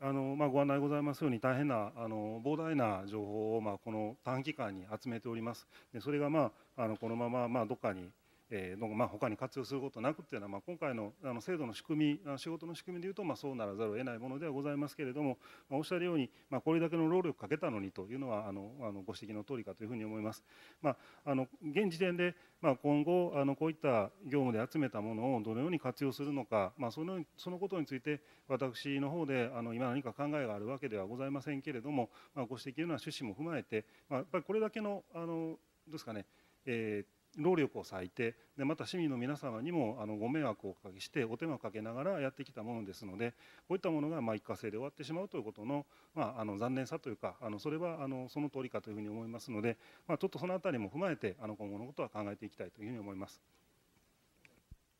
あのまあ、ご案内ございますように大変なあの膨大な情報を、まあ、この短期間に集めておりますでそれが、まあ、あのこのまま、まあ、どっかにえのまあ、他に活用することなくっていうのは、まあ、今回のあの制度の仕組み仕事の仕組みでいうと、まあ、そうならざるを得ないものではございますけれども、まあ、おっしゃるように、まあ、これだけの労力かけたのにというのはあのあのご指摘の通りかというふうに思います。まあ、あの現時点で、まあ、今後あのこういった業務で集めたものをどのように活用するのか、まあ、そのそのことについて私の方であの今何か考えがあるわけではございませんけれども、まあ、ご指摘のような趣旨も踏まえて、まあ、やっぱりこれだけのあのですかね、えー労力を割いてでまた市民の皆様にもあのご迷惑をおかけしてお手間をかけながらやってきたものですのでこういったものがまあ一過性で終わってしまうということの,、まあ、あの残念さというかあのそれはあのその通りかというふうに思いますので、まあ、ちょっとそのあたりも踏まえてあの今後のことは考えていきたいというふうに思います。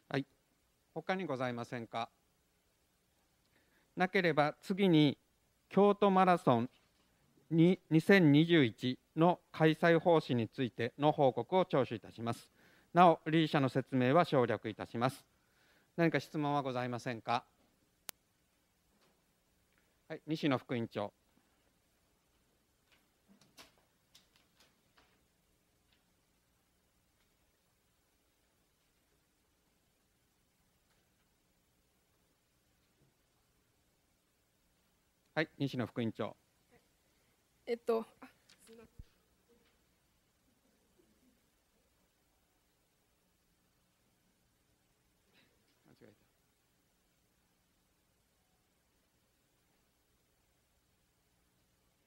はい、他にございませんかなければ次に京都マラソン2021の開催方針についての報告を聴取いたします。なお、リー社の説明は省略いたします。何か質問はございませんか。はい、西野副委員長。はい、西野副委員長。えっと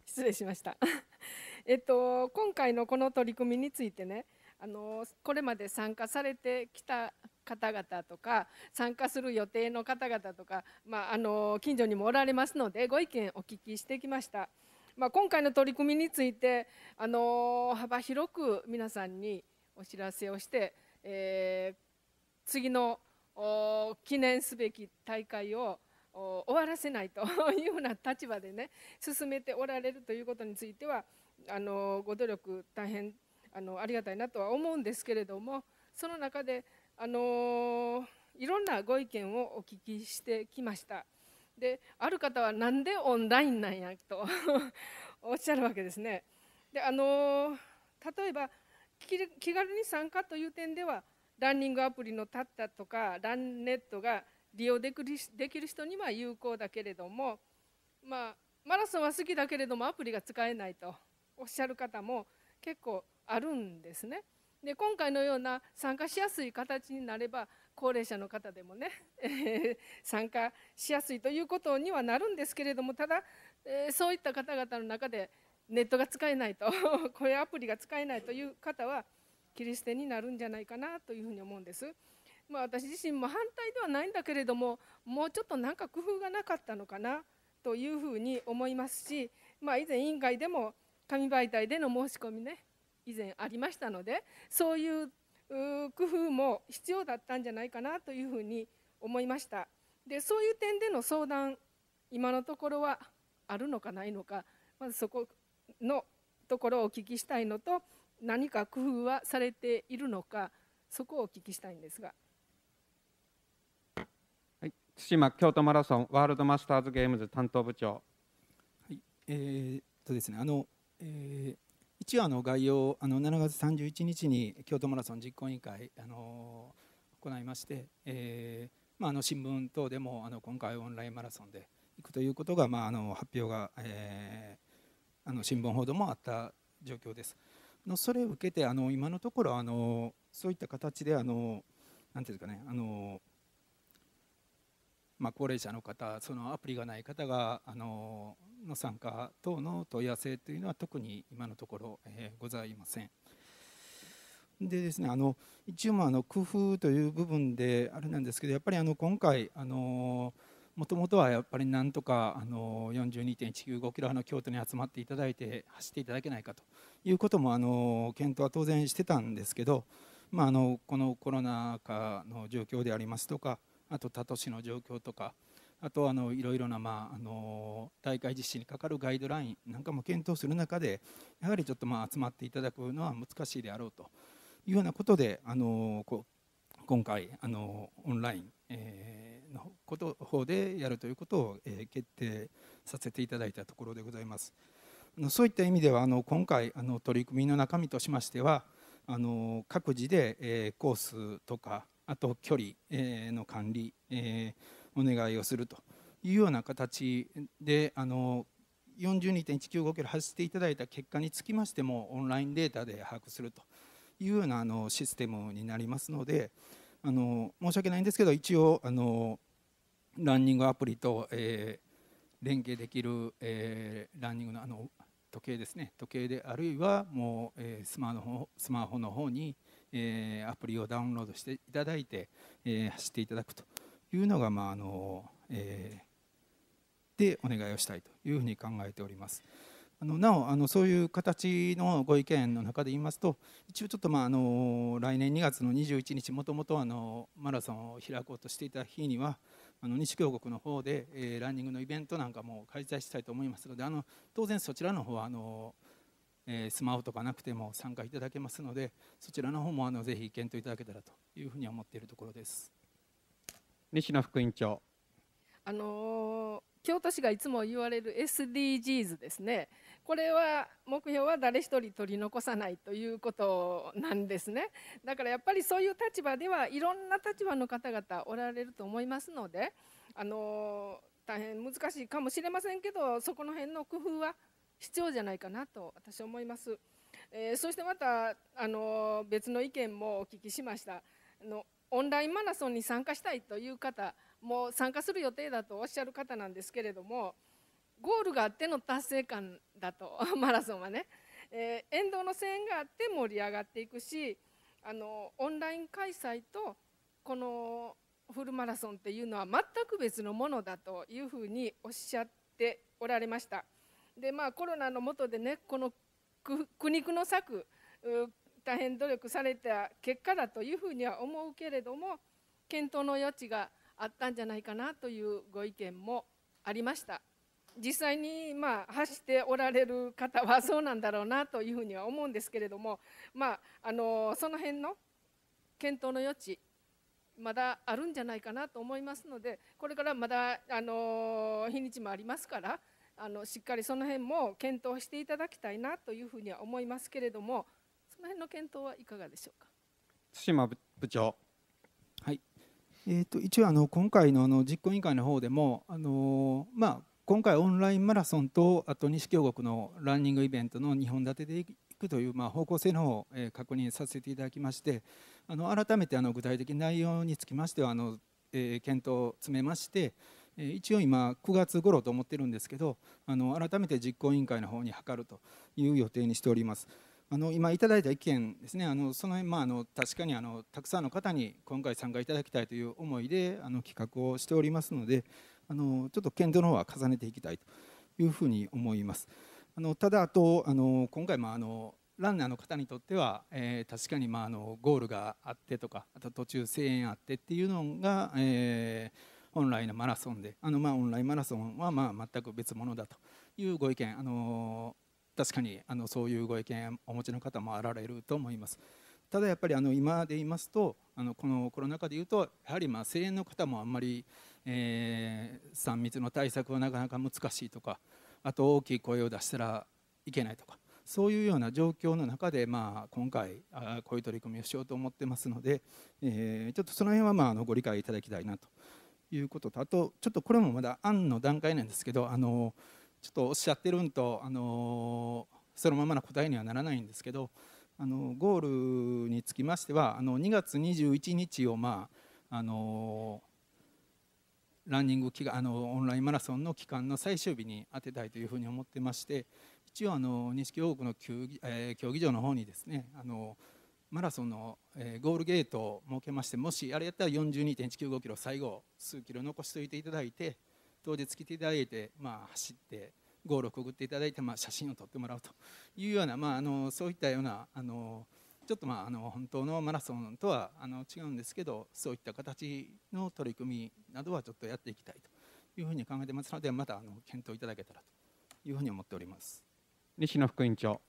失礼しました えっと、今回のこの取り組みについてねあのこれまで参加されてきた方々とか参加する予定の方々とか、まあ、あの近所にもおられますのでご意見お聞きしてきました。まあ、今回の取り組みについて、あの幅広く皆さんにお知らせをして、えー、次の記念すべき大会を終わらせないというような立場でね進めておられるということについてはあのご努力大変あのありがたいなとは思うんですけれどもその中であのいろんなご意見をお聞きしてきました。である方はなんでオンラインなんやと おっしゃるわけですね。であの例えば気軽に参加という点ではランニングアプリのタッタとかランネットが利用できるできる人には有効だけれども、まあ、マラソンは好きだけれどもアプリが使えないとおっしゃる方も結構あるんですね。で今回のような参加しやすい形になれば高齢者の方でもね、えー、参加しやすいということにはなるんですけれどもただ、えー、そういった方々の中でネットが使えないと こういうアプリが使えないという方は切り捨てになるんじゃないかなというふうに思うんです。まあ、私自身も反対ではないんだけれどももうちょっとなんか工夫がなかったのかなというふうに思いますし、まあ、以前委員会でも紙媒体での申し込みね以前ありましたのでそういう工夫も必要だったんじゃないかなというふうに思いましたでそういう点での相談今のところはあるのかないのかまずそこのところをお聞きしたいのと何か工夫はされているのかそこをお聞きしたいんですが。はい、対馬京都マラソンワールドマスターズゲームズ担当部長。はい、えー、とですね、あの、えー、一応あの概要あの7月31日に京都マラソン実行委員会あの行いまして、えーまあ、あの新聞等でもあの今回オンラインマラソンで行くということが、まあ、あの発表が、えー、あの新聞報道もあった状況です。のそれを受けてあの今のところあのそういった形であのなんていうかねあのまあ、高齢者の方そのアプリがない方があのの参加等の問い合わせというのは特に今のところ、えー、ございません。でですね、あの一応まあの工夫という部分であれなんですけどやっぱりあの今回あのもともとはやっぱりなんとかあの42.195キロの京都に集まっていただいて走っていただけないかということもあの検討は当然してたんですけど、まあ、あのこのコロナ禍の状況でありますとかあと他都市の状況とかあとあのいろいろな、まあ、あの大会実施にかかるガイドラインなんかも検討する中でやはりちょっとまあ集まっていただくのは難しいであろうというようなことであのこう今回あのオンライン、えー、のこと方でやるということを、え決定させていただいたところでございます。のそういった意味ではあの今回あの取り組みの中身としましてはあの各自で、えコースとかあと距離の管理、お願いをするというような形で42.195キロ走っていただいた結果につきましてもオンラインデータで把握するというようなあのシステムになりますのであの申し訳ないんですけど一応あのランニングアプリと、えー、連携できる、えー、ランニングのあの時計ですね時計であるいはもう、えー、スマホスマホの方に、えアプリをダウンロードしていただいて、え走っていただくというのが、まああのえでお願いをしたいというふうに考えております。あのなおあのそういう形のご意見の中で言いますと一応ちょっとまああの来年2月の21日もともとあのマラソンを開こうとしていた日にはあの西京国の方で、えー、ランニングのイベントなんかも開催したいと思いますのであの当然そちらの方はあのえスマホとかなくても参加いただけますのでそちらの方もあのぜひ検討いただけたらというふうに思っているところです西野副委員長あのー、京都市がいつも言われる SDGs ですねこれは目標は誰一人取り残さないということなんですねだからやっぱりそういう立場ではいろんな立場の方々おられると思いますのであのー、大変難しいかもしれませんけどそこの辺の工夫は必要じゃないかなと私は思います、えー、そしてまたあの別の意見もお聞きしましたあのオンラインマラソンに参加したいという方も参加する予定だとおっしゃる方なんですけれどもゴールがあっての達成感だと マラソンはね、えー、沿道の声援があって盛り上がっていくしあのオンライン開催とこのフルマラソンっていうのは全く別のものだというふうにおっしゃっておられました。でまあコロナの下でねこの苦肉の策大変努力された結果だというふうには思うけれども検討の余地があったんじゃないかなというご意見もありました実際にまあ発しておられる方はそうなんだろうなというふうには思うんですけれどもまああのその辺の検討の余地まだあるんじゃないかなと思いますのでこれからまだあの日にちもありますからあのしっかりその辺も検討していただきたいなというふうには思いますけれどもその辺の検討はいかがでしょうか対馬部長はいえーと、一応あの今回のあの実行委員会の方でもあの、まあ、今回オンラインマラソンとあと西京極のランニングイベントの2本立てでいくという、まあ、方向性の方を、え確認させていただきましてあの改めてあの具体的内容につきましてはあの、えー、検討を詰めまして、一応今9月頃と思ってるんですけどあの改めて実行委員会の方に諮るという予定にしております。あの今いただいた意見ですね、あのその辺、まあ、あの確かにあのたくさんの方に今回参加いただきたいという思いであの企画をしておりますので、あのちょっと検討の方は重ねていきたいというふうに思います。あのただあとあの今回もあのランナーの方にとっては、えー、確かにまああのゴールがあってとかあと途中声援あってっていうのが、えー本来のマラソンであの、まあ、オンラインマラソンはまあ全く別物だというご意見あの確かにあのそういうご意見お持ちの方もあられると思います。ただやっぱりあの今で言いますとあのこのコロナ禍でいうとやはりまあ声援の方もあんまり、えー、3密の対策はなかなか難しいとかあと大きい声を出したらいけないとかそういうような状況の中で、まあ、今回あこういう取り組みをしようと思ってますので、えー、ちょっとその辺はまああのご理解いただきたいなということとあとちょっとこれもまだ案の段階なんですけどあのちょっとおっしゃってるんとあのそのままの答えにはならないんですけどあのゴールにつきましてはあの2月21日をまああのランニング期間あのオンラインマラソンの期間の最終日に当てたいというふうに思ってまして一応あの錦大国の球、えー、競技場の方にですねあのマラソンの、えゴールゲートを設けましてもしあれやったら42.195キロ最後数キロ残しておいていただいて当日来ていただいて、まあ、走ってゴールをくぐっていただいて、まあ、写真を撮ってもらうというような、まあ、あのそういったようなあのちょっとまああの本当のマラソンとはあの違うんですけどそういった形の取り組みなどはちょっとやっていきたいというふうに考えてますのでまたあの検討いただけたらというふうに思っております西野副員長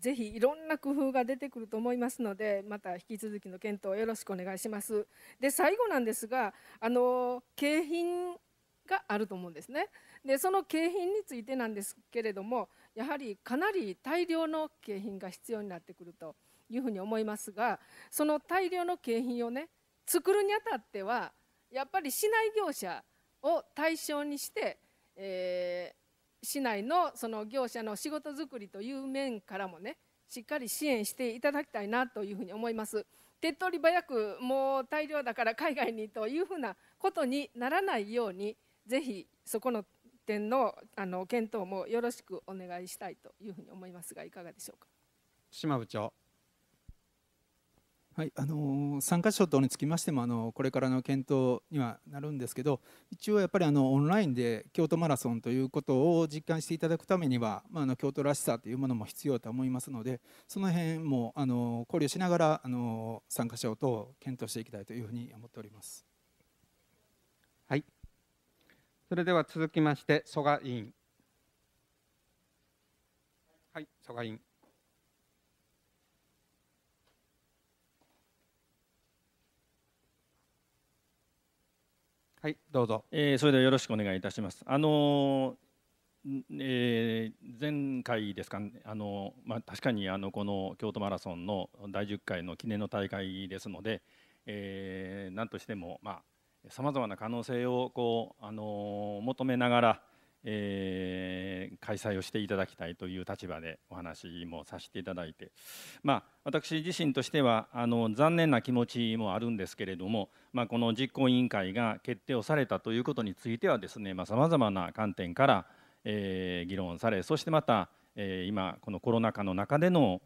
ぜひいろんな工夫が出てくると思いますのでまた引き続きの検討よろしくお願いします。で最後なんですがあの景品があると思うんですね。でその景品についてなんですけれどもやはりかなり大量の景品が必要になってくるというふうに思いますがその大量の景品をね作るにあたってはやっぱり市内業者を対象にして、え市内のその業者の仕事づくりという面からもねしっかり支援していただきたいなというふうに思います。手っ取り早くもう大量だから海外にというふうなことにならないようにぜひそこの点のあの検討もよろしくお願いしたいというふうに思いますがいかがでしょうか。島部長はい、あの参加賞等につきましてもあのこれからの検討にはなるんですけど一応やっぱりあのオンラインで京都マラソンということを実感していただくためには、まあ、の京都らしさというものも必要と思いますのでその辺もあの考慮しながらあの参加賞等を検討していきたいというふうに思っております。はい、それでは続きまして蘇我委員。はい、蘇我委員。はい、どうぞ。えー、それではよろしくお願いいたします。あのー、えー、前回ですか、あのまあ、確かにあのこの京都マラソンの第10回の記念の大会ですので、えー、何としても、まあ、さまざまな可能性をこう、あの求めながら、えー、開催をしていただきたいという立場でお話もさせていただいて、まあ、私自身としてはあの残念な気持ちもあるんですけれども、まあ、この実行委員会が決定をされたということについてはですねさまざ、まな観点から、えー、議論されそしてまた、えー、今このコロナ禍の中での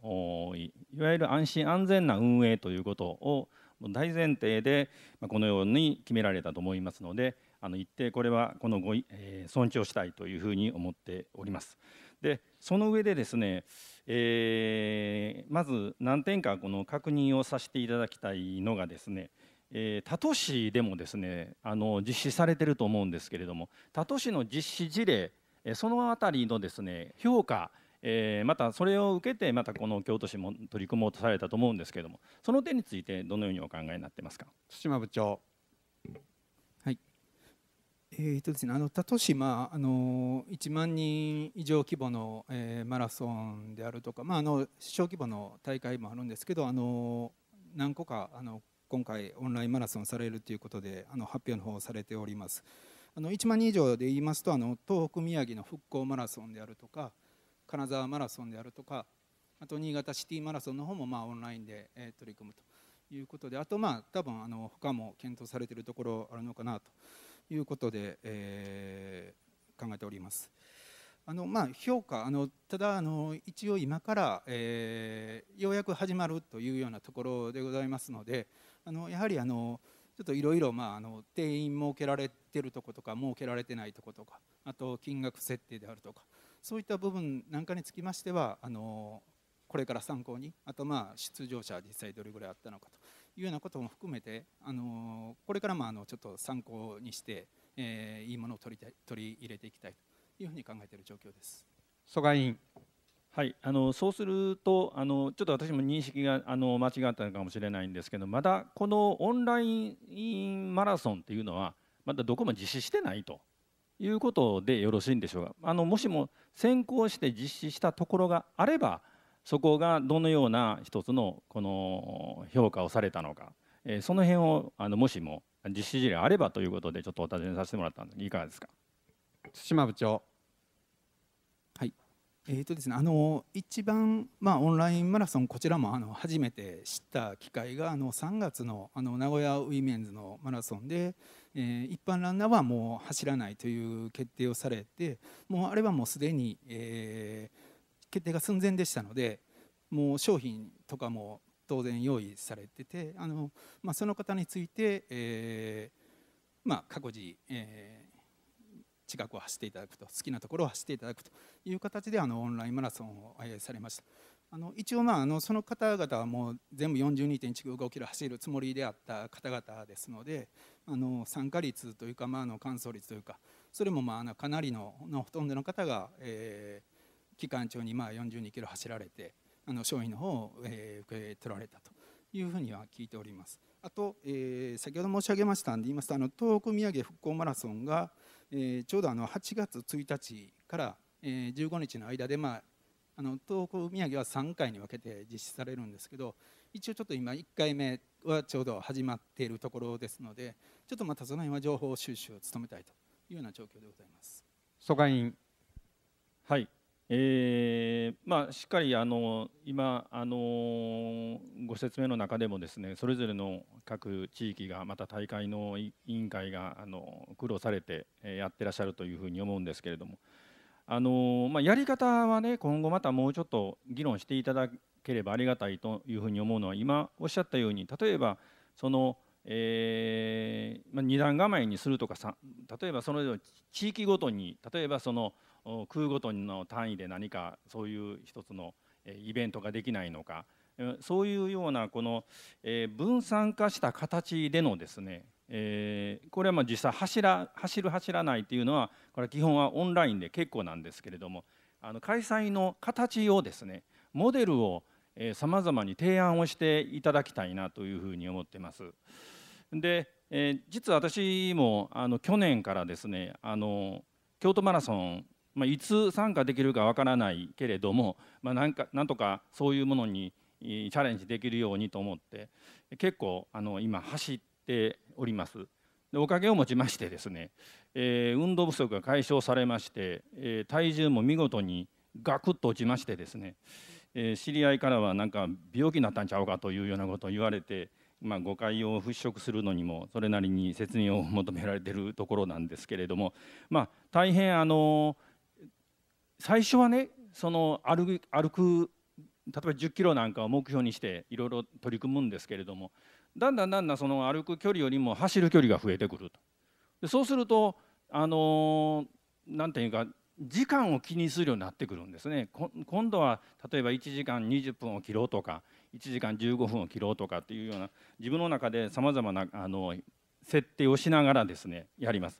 いわゆる安心安全な運営ということを大前提で、まあ、このように決められたと思いますのであの一定これはこのご、えー、尊重したいというふうに思っております。でその上でですね、えー、まず何点かこの確認をさせていただきたいのがですね、えー、多都市でもですねあの実施されてると思うんですけれども多都市の実施事例その辺りのですね評価えー、またそれを受けてまたこの京都市も取り組もうとされたと思うんですけれどもその点についてどのようにお考えになってますか対馬部長えーとですね、あの他都市、まあ、あの1万人以上規模の、えー、マラソンであるとか、まあ、あの小規模の大会もあるんですけどあの何個かあの今回オンラインマラソンされるということであの発表の方されておりますあの1万人以上で言いますとあの東北宮城の復興マラソンであるとか金沢マラソンであるとかあと新潟シティマラソンの方もまあオンラインで、えー、取り組むということであとまあ多分あの他も検討されているところあるのかなと。いうことで、えー、考えております。あのまあ、評価あのただあの一応今から、えー、ようやく始まるというようなところでございますのであのやはりあのちょっといろいろ定員設けられてるとことか設けられてないとことかあと金額設定であるとかそういった部分なんかにつきましてはあのこれから参考にあとまあ出場者実際どれぐらいあったのかというようなことも含めて、あのこれからもあのちょっと参考にして、えー、いいものを取り取り入れていきたいというふうに考えている状況です。蘇我委員はい、あのそうするとあの、ちょっと私も認識があの間違ったのかもしれないんですけど、まだこのオンラインマラソンというのは、まだどこも実施してないということでよろしいんでしょうか、あのもしも先行して実施したところがあれば、そこがどのような一つのこの評価をされたのか、えー、その辺をあのもしも実施事例あればということでちょっとお尋ねさせてもらったんですいかがですか馬部長はいえーとですね、あの一番、まあ、オンラインマラソンこちらもあの初めて知った機会があの3月のあの名古屋ウィメンズのマラソンで、えー、一般ランナーはもう走らないという決定をされてもうあれはもうすでに、えー、決定が寸前でしたのでもう商品とかも当然用意されててあの、まあ、その方について、えーまあ、過去時、えー、近くを走っていただくと好きなところを走っていただくという形であのオンラインマラソンを、されました。あの一応、まあ、あのその方々はもう全部42.195キロ走るつもりであった方々ですのであの参加率というか、まあ、あの完走率というかそれもまあかなりののほとんどの方が、えー、期間長にまあ42キロ走られてあの商品の方を、えー、受け取られたというふうには聞いております。あと、えー、先ほど申し上げましたんで言いますとあの東北宮城復興マラソンが、えー、ちょうどあの8月1日から、えー、15日の間で、まあ、あの東北宮城は3回に分けて実施されるんですけど一応ちょっと今1回目はちょうど始まっているところですのでちょっとまたその辺は情報収集を務めたいというような状況でございます。疎開委員はいえーまあ、しっかりあの今あのご説明の中でもですねそれぞれの各地域がまた大会の委員会があの苦労されてやってらっしゃるというふうに思うんですけれどもあの、まあ、やり方はね今後またもうちょっと議論していただければありがたいというふうに思うのは今おっしゃったように例えばそのえーまあ、二段構えにするとかさ例えばその地域ごとに例えばその空ごとの単位で何かそういう一つのイベントができないのかそういうようなこの分散化した形でのですねえこれはまあ実際走ら走る走らないっていうのはこれは基本はオンラインで結構なんですけれどもあの開催の形をですねモデルをさまざまに提案をしていただきたいなというふうに思ってます。で、え実は私もあの去年からですねあの京都マラソンまあ、いつ参加できるかわからないけれども、まあ、なんかなんとかそういうものにチャレンジできるようにと思って結構あの今走っております。でおかげをもちましてですね、えー、運動不足が解消されまして、えー、体重も見事にガクッと落ちましてですね、えー、知り合いからはなんか病気になったんちゃうかというようなことを言われて、まあ、誤解を払拭するのにもそれなりに説明を求められてるところなんですけれども、まあ、大変あのー最初はねその歩く例えば1 0キロなんかを目標にしていろいろ取り組むんですけれどもだんだんだんだんその歩く距離よりも走る距離が増えてくるとでそうするとあの何、ー、て言うか時間を気にするようになってくるんですね今度は例えば1時間20分を切ろうとか1時間15分を切ろうとかっていうような自分の中でさまざまなあの設定をしながらですねやります。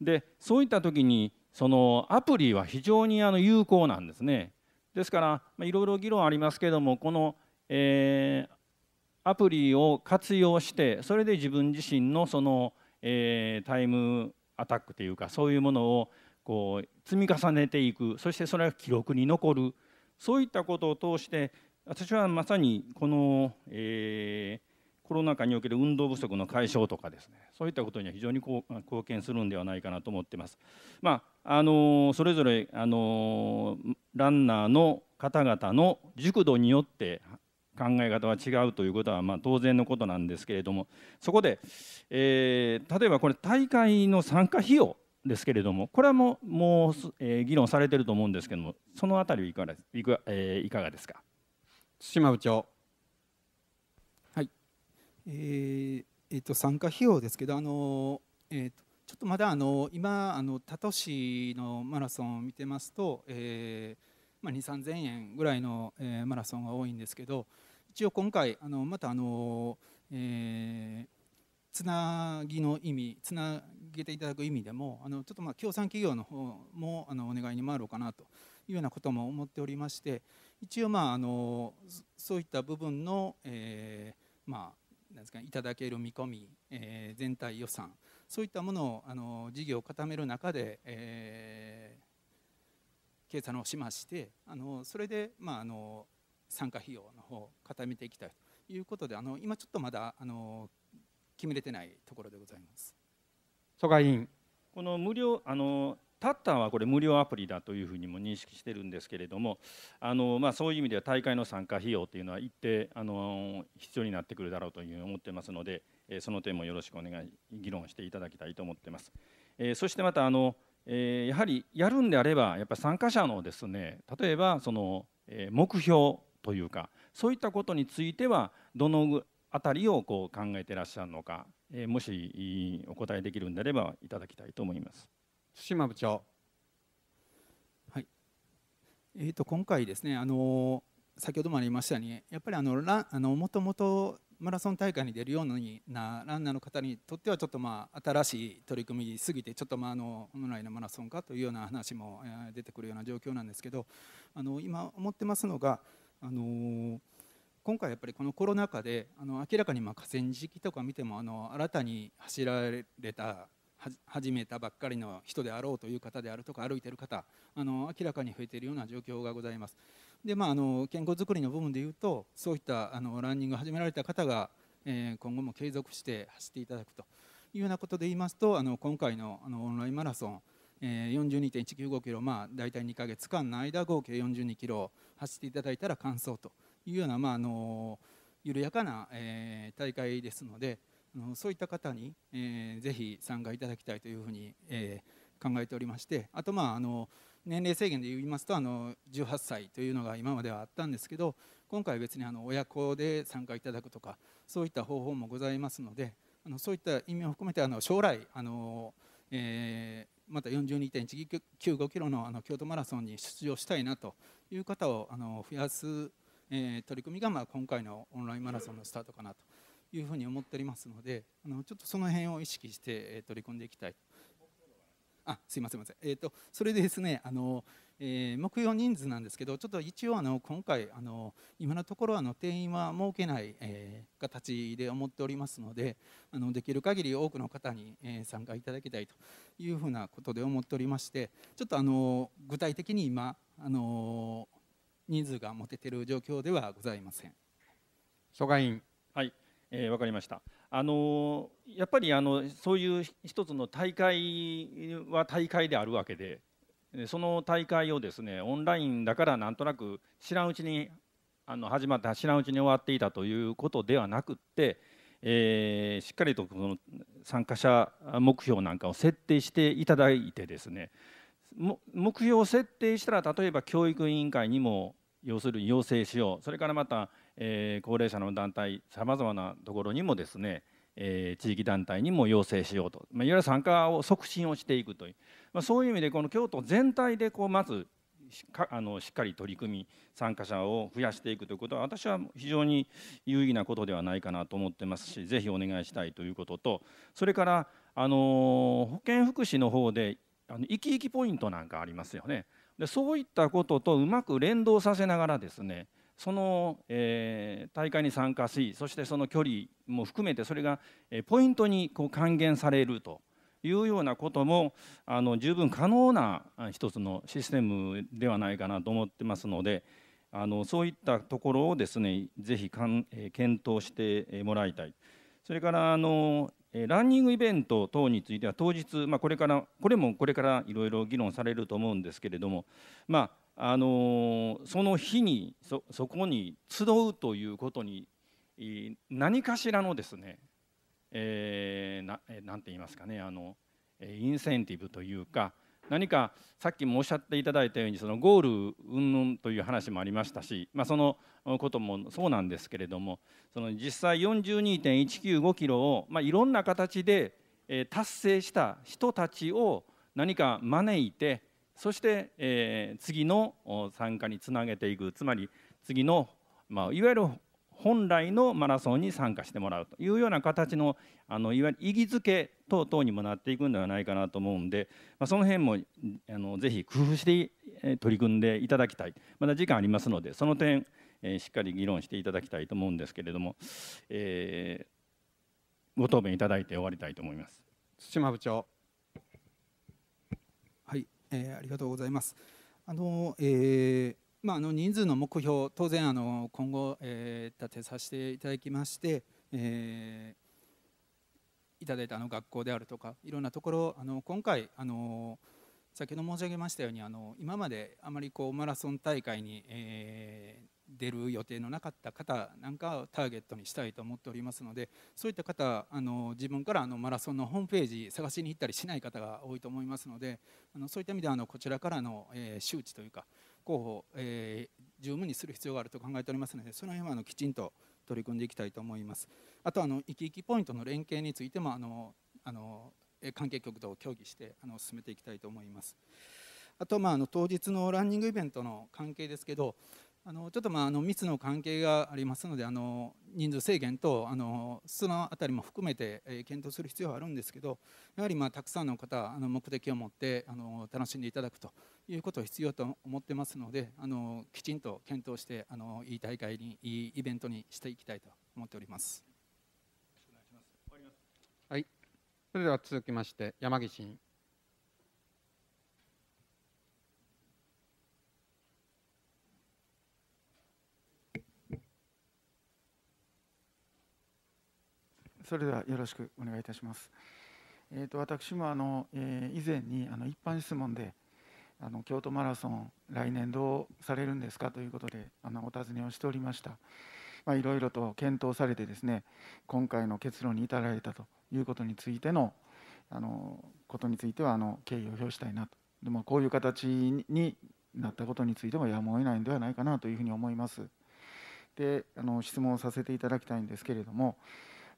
でそういった時にそのアプリは非常にあの有効なんですね。ですからいろいろ議論ありますけどもこの、えー、アプリを活用してそれで自分自身のその、えー、タイムアタックというかそういうものをこう積み重ねていくそしてそれが記録に残るそういったことを通して私はまさにこの、えー、コロナ禍における運動不足の解消とかですねそういったことには非常に貢献するんではないかなと思ってます。まあ、あのそれぞれ、あのランナーの方々の熟度によって考え方は違うということはま当然のことなんですけれどもそこで、えー、例えばこれ大会の参加費用ですけれどもこれはもうもう、えー、議論されてると思うんですけどもその辺りはいかがいか,、えー、いかがですか。島部長はい、えーえー、と参加費用ですけど、あのえー、とちょっとまだあの今あの、多都市のマラソンを見てますと、えーまあ、2、3 0 0 0円ぐらいの、えー、マラソンが多いんですけど、一応今回、あのまたあの、えー、つなぎの意味、つなげていただく意味でも、あのちょっとまあ協賛企業の方もあのお願いに回ろうかなというようなことも思っておりまして、一応、まああの、そういった部分の、えーまあなんですかいただける見込み、えー、全体予算そういったものをあの事業を固める中で、えー、計算をしましてあのそれで、まあ、あの参加費用の方を固めていきたいということであの今ちょっとまだあの決めれてないところでございます。蘇我委員この無料あのタッタンはこれ無料アプリだというふうにも認識してるんですけれどもあの、まあ、そういう意味では大会の参加費用というのは一定あの必要になってくるだろうというふうに思ってますので、えその点もよろしくお願い議論していただきたいと思ってます。えそしてまたあの、えやはりやるんであればやっぱ参加者のですね例えばその、え目標というかそういったことについてはどのあたりをこう考えてらっしゃるのか、えもしお答えできるんであればいただきたいと思います。対部長。はい。えっ、ー、と今回ですね、あの先ほどもありましたように、やっぱりあのラあの元々マラソン大会に出るようなランナーの方にとってはちょっとまあ新しい取り組みすぎてちょっとまああの本来のマラソンかというような話も出てくるような状況なんですけどあの今思ってますのがあの今回やっぱりこのコロナ禍であの明らかにま河川敷とか見てもあの新たに走られた始めたばっかりの人であろうという方であるとか歩いている方あの明らかに増えているような状況がございますで、まあ、あの健康づくりの部分でいうとそういったあのランニングを始められた方が、えー、今後も継続して走っていただくというようなことで言いますとあの今回のあのオンラインマラソンえ42.195キロ、まあ、大体2ヶ月間の間合計42キロ走っていただいたら完走というような、まあ、あの緩やかな、えー、大会ですので、そういった方に、えー、ぜひ参加いただきたいというふうに、えー、考えておりましてあとまああの年齢制限で言いますとあの18歳というのが今まではあったんですけど今回別にあの親子で参加いただくとかそういった方法もございますのであのそういった意味を含めてあの将来あの、えー、また42.195キロのあの京都マラソンに出場したいなという方をあの増やす、えー、取り組みがまあ今回のオンラインマラソンのスタートかなというふうに思っておりますのであのちょっとその辺を意識して、取り組んでいきたいあすいませんません、えーと、それでですねあの、えー、目標人数なんですけどちょっと一応あの今回あの今のところあの定員は設けない、えー、形で思っておりますのであのできる限り多くの方に、えー、参加いただきたいというふうなことで思っておりましてちょっとあの具体的に今あの人数が持てている状況ではございません。諸外員はいえー、分かりました。あのやっぱりあのそういう一つの大会は大会であるわけでその大会をですねオンラインだからなんとなく知らんうちにあの始まった知らんうちに終わっていたということではなくって、えー、しっかりとその参加者目標なんかを設定していただいてですね目標を設定したら例えば教育委員会にも要するに要請しようそれからまたえー、高齢者の団体さまざまなところにもですね、えー、地域団体にも要請しようと、まあ、いわゆる参加を促進をしていくという、まあ、そういう意味でこの京都全体でこうまずあのしっかり取り組み参加者を増やしていくということは私は非常に有意義なことではないかなと思ってますしぜひお願いしたいということとそれからあの保健福祉の方であの生き生きポイントなんかありますよねでそういったこととうまく連動させながらですねその、えー、大会に参加しそしてその距離も含めてそれが、えー、ポイントにこう還元されるというようなこともあの十分可能な一つのシステムではないかなと思ってますのであのそういったところをですねぜひかん、えー、検討してもらいたい。それからあのランニングイベント等については当日、まあ、これからこれもこれからいろいろ議論されると思うんですけれども、まあ、あのその日にそそこに集うということに何かしらのですね、えー、ななんて言いますかねあのインセンティブというか何かさっきもおっしゃっていただいたようにそのゴール云々という話もありましたし、まあ、そのこともそうなんですけれどもその実際42.195キロを、まあ、いろんな形で達成した人たちを何か招いてそして、えー、次の参加につなげていくつまり次の、まあ、いわゆる本来のマラソンに参加してもらうというような形のあのいわゆる意義づけ等々にもなっていくんではないかなと思うんで、まあ、その辺もあのぜひ工夫して取り組んでいただきたいまだ時間ありますのでその点、えー、しっかり議論していただきたいと思うんですけれども、えー、ご答弁いただいて終わりたいと思います。島部長えー、ありがとうございます。あの、えー、まあ、あの人数の目標、当然あの今後、えー、立てさせていただきまして、えー、いただいたあの学校であるとか、いろんなところ、あの今回、あの先ほど申し上げましたようにあの今まであまりこうマラソン大会に、え出る予定のなかった方なんかをターゲットにしたいと思っておりますのでそういった方あの自分からあのマラソンのホームページ探しに行ったりしない方が多いと思いますのであのそういった意味ではあのこちらからの、えー、周知というか候補、えー、十分にする必要があると考えておりますのでその辺はあのきちんと取り組んでいきたいと思います。あとあのいきいきポイントの連携についてもあのあの関係局と協議してあの進めていきたいと思います。あと、まあ、あの当日のランニングイベントの関係ですけどあのちょっとまああの密の関係がありますのであの人数制限とあのその辺りも含めて、えー、検討する必要はあるんですけどやはりまあたくさんの方あの目的を持ってあの楽しんでいただくということは必要と思ってますのであのきちんと検討してあのいい大会にいいイベントにしていきたいと思っております。はい、それでは続きまして山岸それではよろしくお願いいたします。えーと、私もあの、えー、以前にあの一般質問であの京都マラソン来年どうされるんですかということであのお尋ねをしておりました。まいろいろと検討されてですね今回の結論に至られたということについてのあのことについてはあの敬意を表したいなとでもこういう形になったことについてもやむを得ないんではないかなというふうに思います。であの質問させていただきたいんですけれども、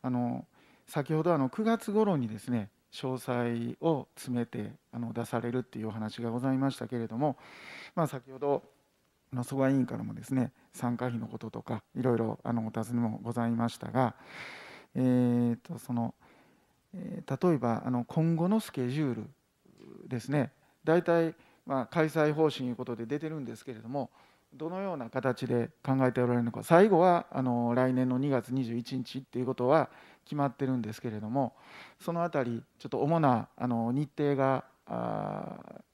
あの先ほどあの9月頃にですね詳細を詰めてあの出されるっていうお話がございましたけれども、まあ、先ほどの曽我委員からもですね参加費のこととかいろいろあのお尋ねもございましたが、えー、とその例えばあの今後のスケジュールですね大体まあ開催方針いうことで出てるんですけれどもどのような形で考えておられるのか最後はあの来年の2月21日っていうことは決まってるんですけれどもその辺りちょっと主なあの日程が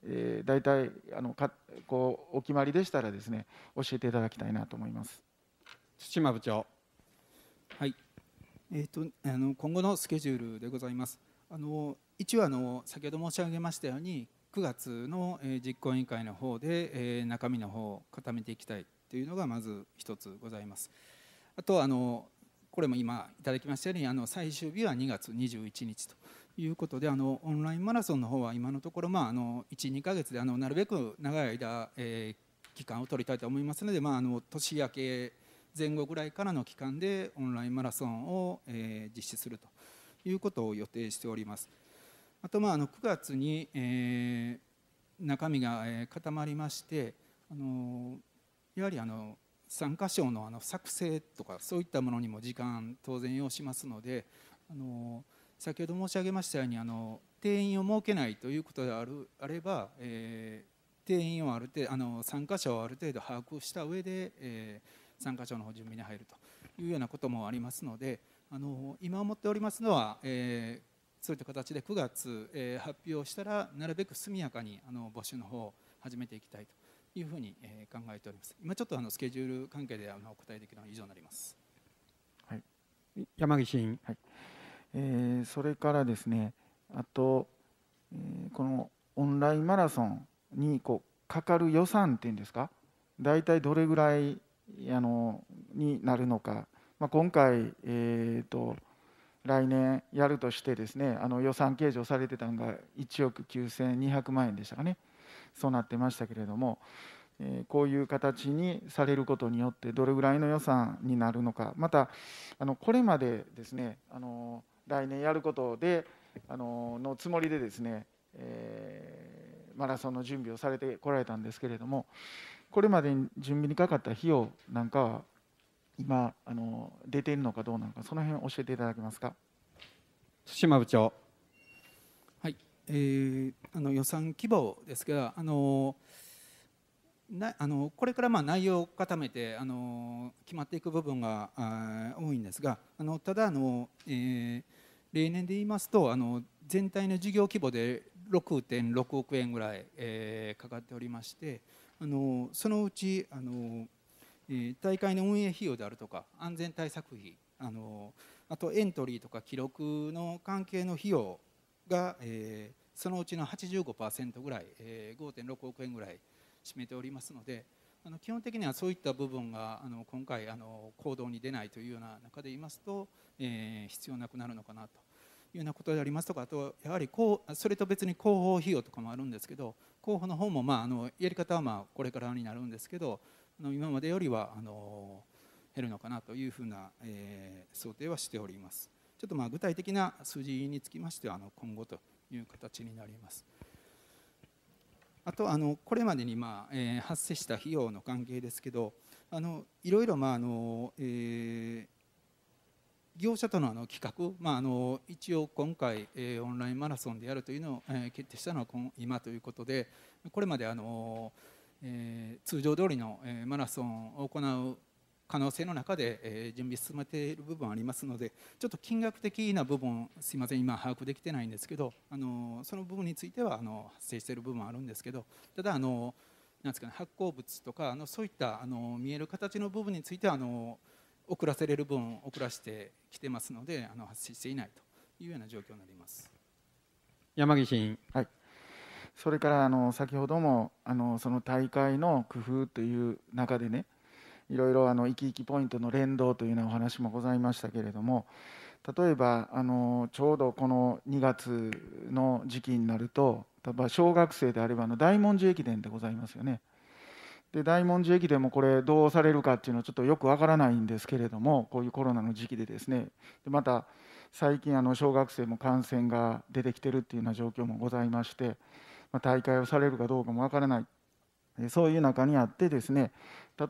え大体あのかこうお決まりでしたらですね教えていただきたいなと思います。土部長はいえーとあの今後のスケジュールでございます。あの一応あの先ほど申し上げましたように9月の実行委員会の方で中身の方を固めていきたいというのがまず一つございます。あとあのこれも今いただきましたようにあの最終日は2月21日ということであのオンラインマラソンの方は今のところ、まあ、あの12か月であのなるべく長い間、えー、期間を取りたいと思いますので、まあ、あの年明け前後ぐらいからの期間でオンラインマラソンを、えー、実施するということを予定しております。あとまああの9月に、えー、中身が固まりましてあのやはりあの参加賞のあの作成とかそういったものにも時間当然要しますのであの先ほど申し上げましたようにあの定員を設けないということであるあれば、えー、定員をある程度あの参加者をある程度把握した上で、えー、参加者の準備に入るというようなこともありますのであの今思っておりますのは、えーそういった形で9月、えー、発表したらなるべく速やかにあの募集の方を始めていきたいというふうに、えー、考えております今ちょっとあのスケジュール関係であのお答えできるのは以上になります、はい、山岸委員、はいえー、それからですねあと、えー、このオンラインマラソンにこうかかる予算っていうんですか大体どれぐらいあのになるのか、まあ、今回、えーと来年やるとしてですねあの予算計上されてたのが1億9200万円でしたかねそうなってましたけれども、えー、こういう形にされることによってどれぐらいの予算になるのかまたあのこれまでですねあの来年やることであののつもりでですね、えー、マラソンの準備をされてこられたんですけれどもこれまでに準備にかかった費用なんかは今あの出ているのかどうなのかその辺教えていただけますか島部長はいえー、あの予算規模ですけどあのなあのこれからまあ内容を固めてあの決まっていく部分があ多いんですがあのただあの、えー、例年で言いますとあの全体の事業規模で6.6億円ぐらい、えー、かかっておりましてあのそのうちあのえ大会の運営費用であるとか安全対策費あのあとエントリーとか記録の関係の費用が、えそのうちの85%ぐらい、え5.6億円ぐらい占めておりますのであの基本的にはそういった部分があの今回あの行動に出ないというような中で言いますと、え必要なくなるのかなというようなことでありますとかあとやはりこうそれと別に広報費用とかもあるんですけど広報の方もまああのやり方はまあこれからになるんですけどの今までよりはあの減るのかなというふうな、えー、想定はしております。ちょっとまあ具体的な数字につきましてはあの今後という形になります。あとあのこれまでにまあ、えー、発生した費用の関係ですけどあのいろいろまああの、えー、業者とのあの企画、まあ、あの一応今回、えー、オンラインマラソンでやるというのを、えー、決定したのは今今ということでこれまであのーえー、通常通りの、えー、マラソンを行う可能性の中で、えー、準備進めている部分ありますのでちょっと金額的な部分すいません今把握できてないんですけどあのその部分についてはあの発生している部分はあるんですけどただあのなんですか、ね、発行物とかあのそういったあの見える形の部分についてはあの遅らせれる分遅らせてきてますのであの発生していないというような状況になります。山岸はいそれからあの先ほどもあのその大会の工夫という中でねいろいろあの生き生きポイントの連動というようなお話もございましたけれども例えばあのちょうどこの2月の時期になると例えば小学生であればの大文字駅伝でございますよね。で大文字駅伝もこれどうされるかっていうのはちょっとよくわからないんですけれどもこういうコロナの時期でですねでまた最近あの小学生も感染が出てきてるっていうような状況もございまして。ま大会をされるかどうかもわからないそういう中にあってですね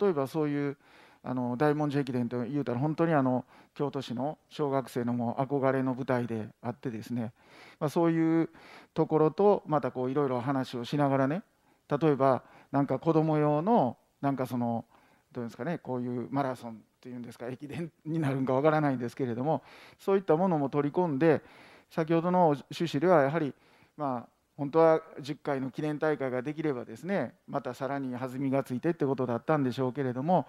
例えばそういうあの大文字駅伝というたら本当にあの京都市の小学生のも憧れの舞台であってですね、まあ、そういうところとまたこういろいろ話をしながらね例えばなんか子供用のなんかそのどうですかねこういうマラソンっていうんですか駅伝になるんかわからないんですけれどもそういったものも取り込んで先ほどの趣旨ではやはりまあ本当は10回の記念大会ができればですねまたさらに弾みがついてってことだったんでしょうけれども、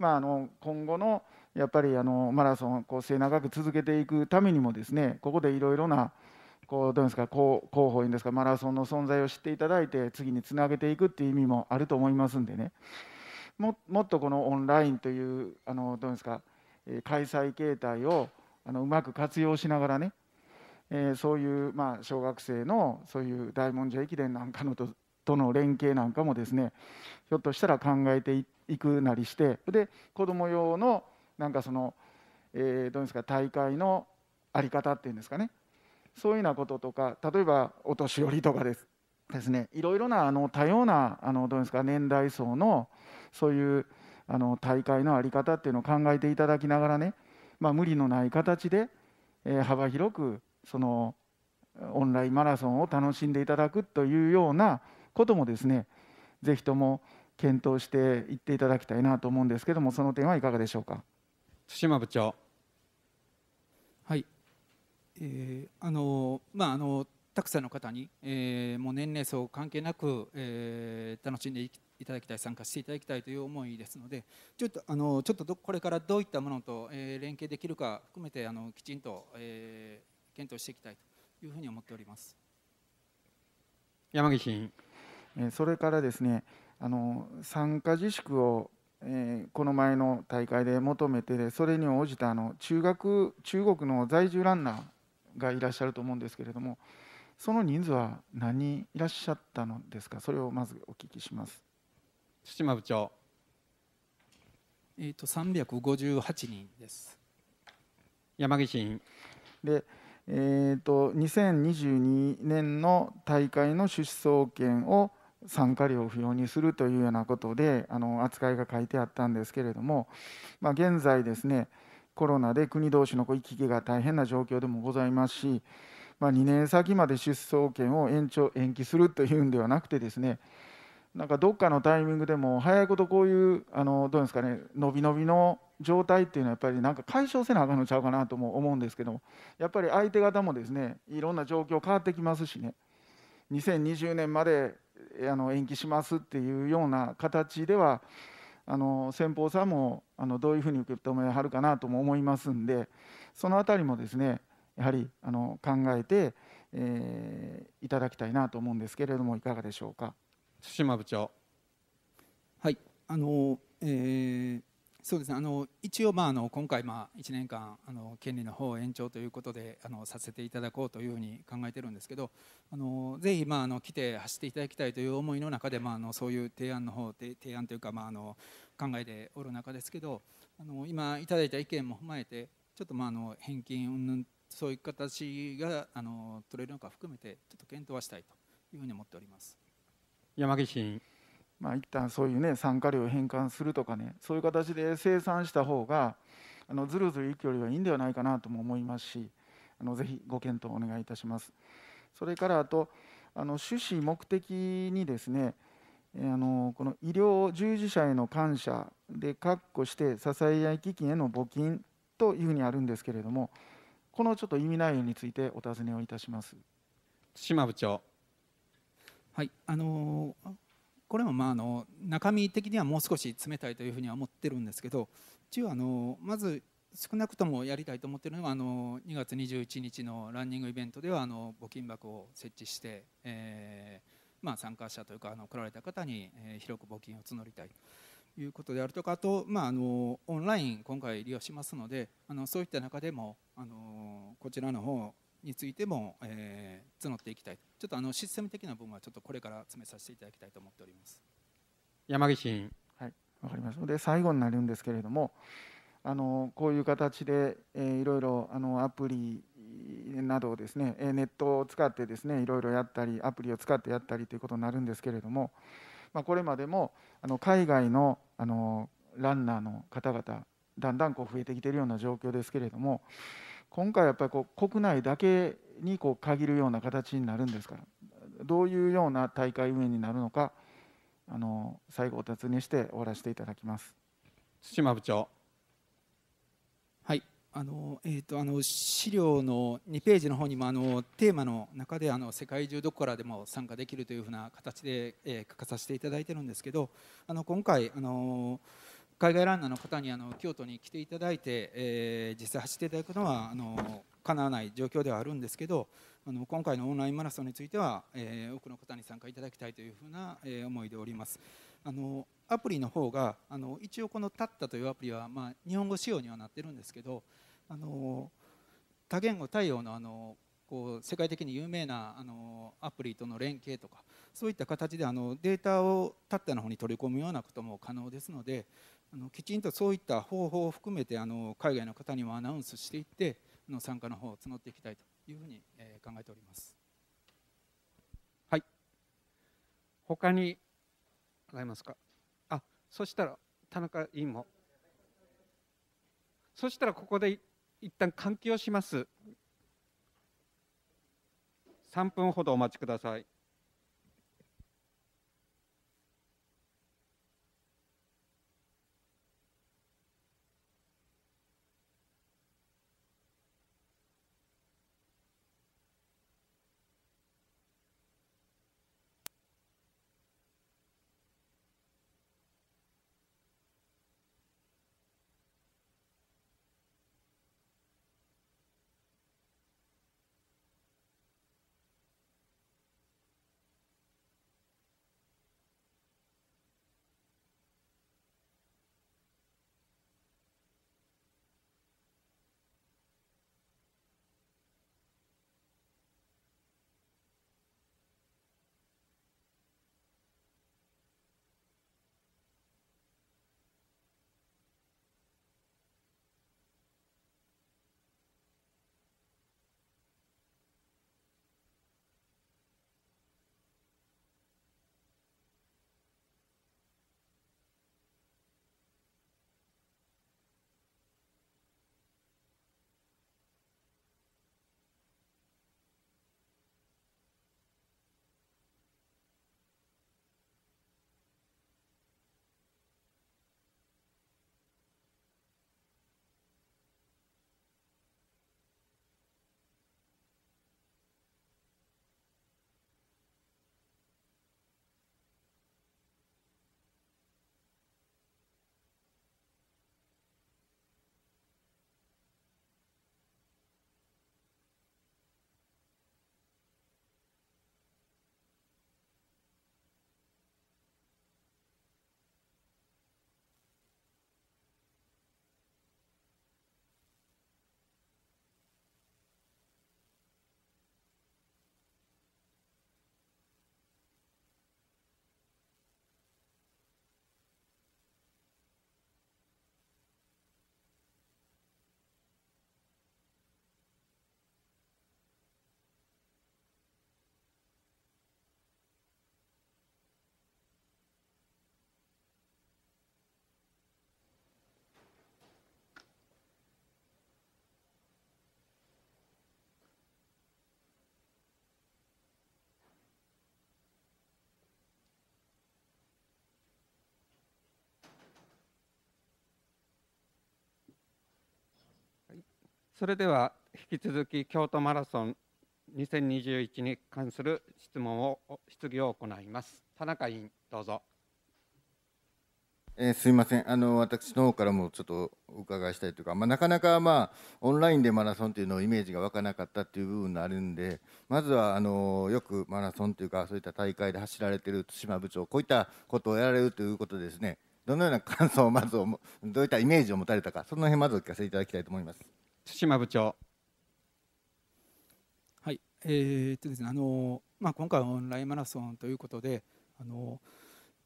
まあ、あの今後のやっぱりあのマラソンをこう末永く続けていくためにもですねここでいろいろなこうどうですか広報ですかマラソンの存在を知っていただいて次につなげていくっていう意味もあると思いますんでねもっとこのオンラインというあのどうですか開催形態をあのうまく活用しながらねえー、そういう、まあ、小学生のそういう大文字駅伝なんかのととの連携なんかもですねひょっとしたら考えていくなりしてで子ども用のなんかその、えー、どうですか大会の在り方っていうんですかねそういうようなこととか例えばお年寄りとかですですねいろいろなあの多様なあのどうですか年代層のそういうあの大会の在り方っていうのを考えていただきながらね、まあ、無理のない形で、えー、幅広くそのオンラインマラソンを楽しんでいただくというようなこともですねぜひとも検討していっていただきたいなと思うんですけどもその点はいかがでしょうか対馬部長はい、えー、あのまああのたくさんの方に、えー、もう年齢層関係なく、えー、楽しんでいただきたい参加していただきたいという思いですのでちょっとあのちょっとこれからどういったものと、えー、連携できるか含めてあのきちんと、えー、検討していきたいというふうに思っております山岸委員それからですねあの参加自粛を、えー、この前の大会で求めてそれに応じたあの中学中国の在住ランナーがいらっしゃると思うんですけれどもその人数は何人いらっしゃったのですかそれをまずお聞きします対島部長えっ、と358人です山岸委員でえーと、2022年の大会の出走権を参加料不要にするというようなことであの扱いが書いてあったんですけれども、まあ、現在ですねコロナで国同士の行き来が大変な状況でもございますし、まあ、2年先まで出走権を延長延期するというんではなくてですねなんかどっかのタイミングでも早いことこういうあのどうですかね伸び伸びの状態っていうのはやっぱりなんか解消せなあかんのちゃうかなとも思うんですけどやっぱり相手方もですねいろんな状況変わってきますしね2020年まであの延期しますっていうような形ではあの先方さんもあのどういうふうに受け止めはるかなとも思いますんでそのあたりもですねやはりあの考えて、えー、いただきたいなと思うんですけれどもいかがでしょうか。島馬部長はいあの、えーそうですねあの一応、まあ、あの今回、まあ、1年間あの権利の方延長ということであのさせていただこうというふうに考えてるんですけどあのぜひ、まあ、あの来て走っていただきたいという思いの中で、まあ、あのそういう提案の方提案というか、まあ、あの考えておる中ですけどあの今いただいた意見も踏まえてちょっと、まあ、あの返金云々そういう形があの取れるのか含めてちょっと検討はしたいというふうに思っております山岸まあ、一旦そういうね参加料を返還するとかねそういう形で生産した方があのずるずるいくよりはいいんではないかなとも思いますしあのぜひご検討お願いいたします。それからあとあの趣旨目的にですねあのこの医療従事者への感謝で括弧して支え合い基金への募金というふうにあるんですけれどもこのちょっと意味内容についてお尋ねをいたします。島馬部長はいあのーこれもまああの中身的にはもう少し冷たいというふうには思ってるんですけど一応あのまず少なくともやりたいと思ってるのはあの2月21日のランニングイベントではあの募金箱を設置して、えー、まあ、参加者というかあの来られた方に、え広く募金を募りたいということであるとかあと、まあ、あのオンライン今回利用しますのであのそういった中でもあのこちらの方についても、えー、募っていきたいちょっとあのシステム的な部分はちょっとこれから詰めさせていただきたいと思っております山岸委員はいわかりましたで最後になるんですけれどもあのこういう形で、えー、いろいろあのアプリなどをですねネットを使ってですねいろいろやったりアプリを使ってやったりということになるんですけれども、まあ、これまでもあの海外のあのランナーの方々だんだんこう増えてきているような状況ですけれども今回やっぱりこう国内だけにこう限るような形になるんですからどういうような大会運営になるのかあの最後お尋ねして終わらせていただきます土間部長はいあのえーと、とあの資料の2ページの方にもあのテーマの中であの世界中どこからでも参加できるというふうな形で、えー、書かさせていただいてるんですけどあの今回あのー海外ランナーの方にあの京都に来ていただいて、えー、実際走っていただくのはあのかなわない状況ではあるんですけどあの今回のオンラインマラソンについては、えー、多くの方に参加いただきたいというふうな、えー、思いでおります。あのアプリの方があの一応この「タッタ」というアプリは、まあ、日本語仕様にはなってるんですけどあの多言語対応のあのこう世界的に有名なあのアプリとの連携とかそういった形であのデータをタッタの方に取り込むようなことも可能ですのであのきちんとそういった方法を含めてあの海外の方にもアナウンスしていっての参加の方を募っていきたいというふうに、えー、考えております。はい。他にございますか。あ、そしたら田中委員も。そしたらここで一旦換気をします。3分ほどお待ちください。それでは引き続き京都マラソン2021に関する質問を質疑を行います。田中委員どうぞ。えー、すみませんあの、私の方からもちょっとお伺いしたいというか、まあ、なかなか、まあ、オンラインでマラソンというのをイメージが湧かなかったという部分があるんで、まずはあのよくマラソンというか、そういった大会で走られている対馬部長、こういったことをやられるということですね、どのような感想をまずどういったイメージを持たれたか、その辺まずお聞かせいただきたいと思います。対馬部長。はい、えー、っとですね、あのまあ今回オンラインマラソンということで、あの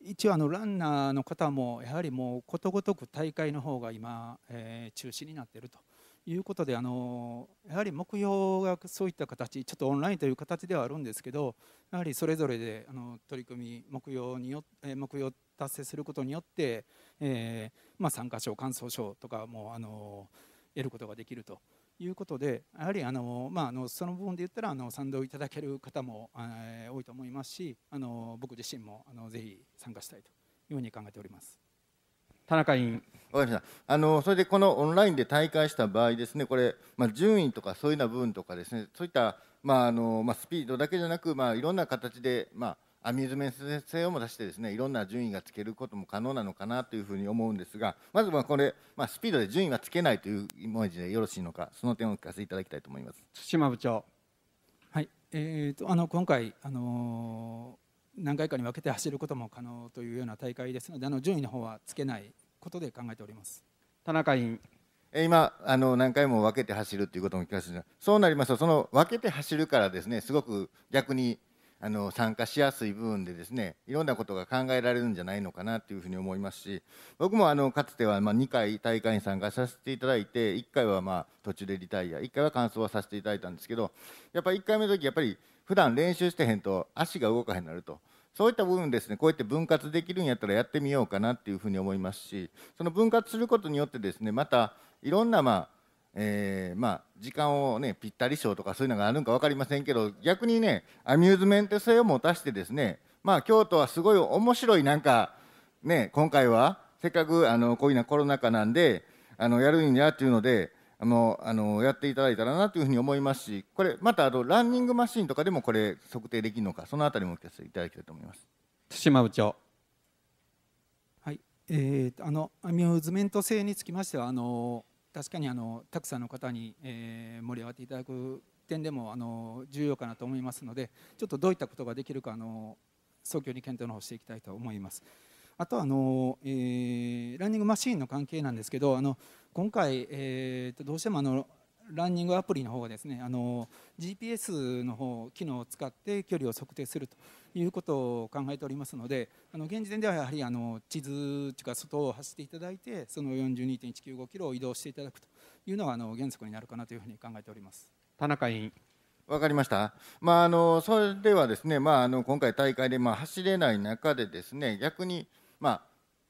一応あのランナーの方もやはりもうことごとく大会の方が今、え中止になっているということであのやはり目標がそういった形ちょっとオンラインという形ではあるんですけどやはりそれぞれであの取り組み目標によ目標達成することによって、えまあ、参加賞、感想賞とかもあの得ることができるということでやはりあの、まあ、あのその部分で言ったらあの賛同いただける方も、えー、多いと思いますしあの僕自身もあのぜひ参加したいというふうに考えております。田中委員わかりましたあのそれでこのオンラインで大会した場合ですねこれ、まあ、順位とかそういうような部分とかですねそういった、まああのまあ、スピードだけじゃなく、まあ、いろんな形で、まあアミューズメント性をも出してですねいろんな順位がつけることも可能なのかなというふうに思うんですがまずはこれ、まあ、スピードで順位はつけないというイメージでよろしいのかその点をお聞かせいただきたいと思います対馬部長はいえーと、とあの今回、あのー、何回かに分けて走ることも可能というような大会ですのであの順位の方はつけないことで考えております田中委員今あの何回も分けて走るということも聞かせてそうなりますとその分けて走るからですねすごく逆にあの参加しやすい部分でですねいろんなことが考えられるんじゃないのかなというふうに思いますし僕もあのかつてはま2回大会に参加させていただいて1回はま途中でリタイア1回は完走はさせていただいたんですけどやっぱり1回目の時やっぱり普段練習してへんと足が動かへんなると。そういった部分ですね、こうやって分割できるんやったらやってみようかなっていうふうに思いますし、その分割することによってですね、またいろんなまあえー、まあ時間をねぴったり賞とかそういうのがあるんか分かりませんけど逆にねアミューズメント性を持たしてですねまあ京都はすごい面白いなんかね今回はせっかくあのこういうのコロナ禍なんであのやるんやっていうのであのあのやっていただいたらなというふうに思いますしこれまたあのランニングマシンとかでもこれ測定できるのかそのあたりもお聞かせいただきたいと思います。対馬部長はい、えー、あのアミューズメント性につきましてはあのー確かにあのたくさんの方に、えー、盛り上がっていただく点でもあの重要かなと思いますのでちょっとどういったことができるかあの早急に検討の方していきたいと思います。あとあの、えー、ランニングマシーンの関係なんですけどあの今回、えー、どうしてもあのランニングアプリの方はですねあの GPS の方機能を使って距離を測定するということを考えておりますのであの現時点ではやはりあの地図というか外を走っていただいてその42.195キロを移動していただくというのがあの原則になるかなというふうに考えております田中委員わかりました、まあ、あのそれではですね、まあ、あの今回、大会でまあ走れない中でですね逆に、まあ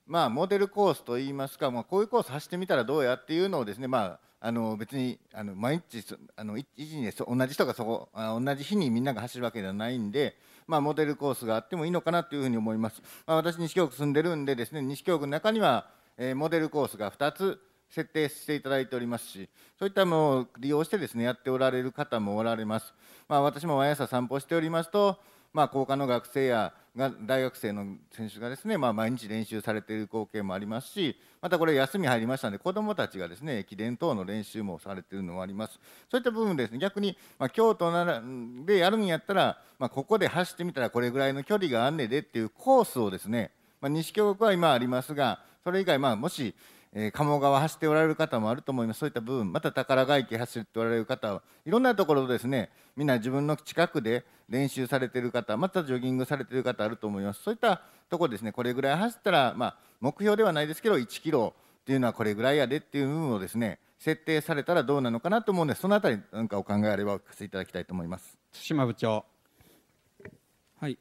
まあ、モデルコースといいますか、まあ、こういうコース走ってみたらどうやっていうのをですね、まあ、あの別にあの毎日あの一時に同じ人がそこ同じ日にみんなが走るわけではないんで、まあ、モデルコースがあってもいいのかなというふうに思います、まあ、私西京区住んでるんでですね西京区の中には、えー、モデルコースが2つ設定していただいておりますしそういったものを利用してですねやっておられる方もおられます、まあ、私も毎朝散歩しておりますとまあ、高科の学生やが大学生の選手がですね、まあ、毎日練習されている光景もありますしまたこれ休み入りましたので子どもたちがですね駅伝等の練習もされているのもありますそういった部分ですね逆に、まあ、京都ならでやるんやったら、まあ、ここで走ってみたらこれぐらいの距離があんねでっていうコースをですね、まあ、西京極は今ありますがそれ以外、まあ、もしえ鴨川走っておられる方もあると思います、そういった部分、また宝ヶ池走っておられる方は、いろんなところですね、みんな自分の近くで、練習されてる方またジョギングされてる方あると思いますそういったとこですねこれぐらい走ったら、まあ、目標ではないですけど1キロっていうのはこれぐらいやでっていう部分をですね設定されたらどうなのかなと思うんでそのあたり何かお考えあればお聞かせいただきたいと思います島部長はい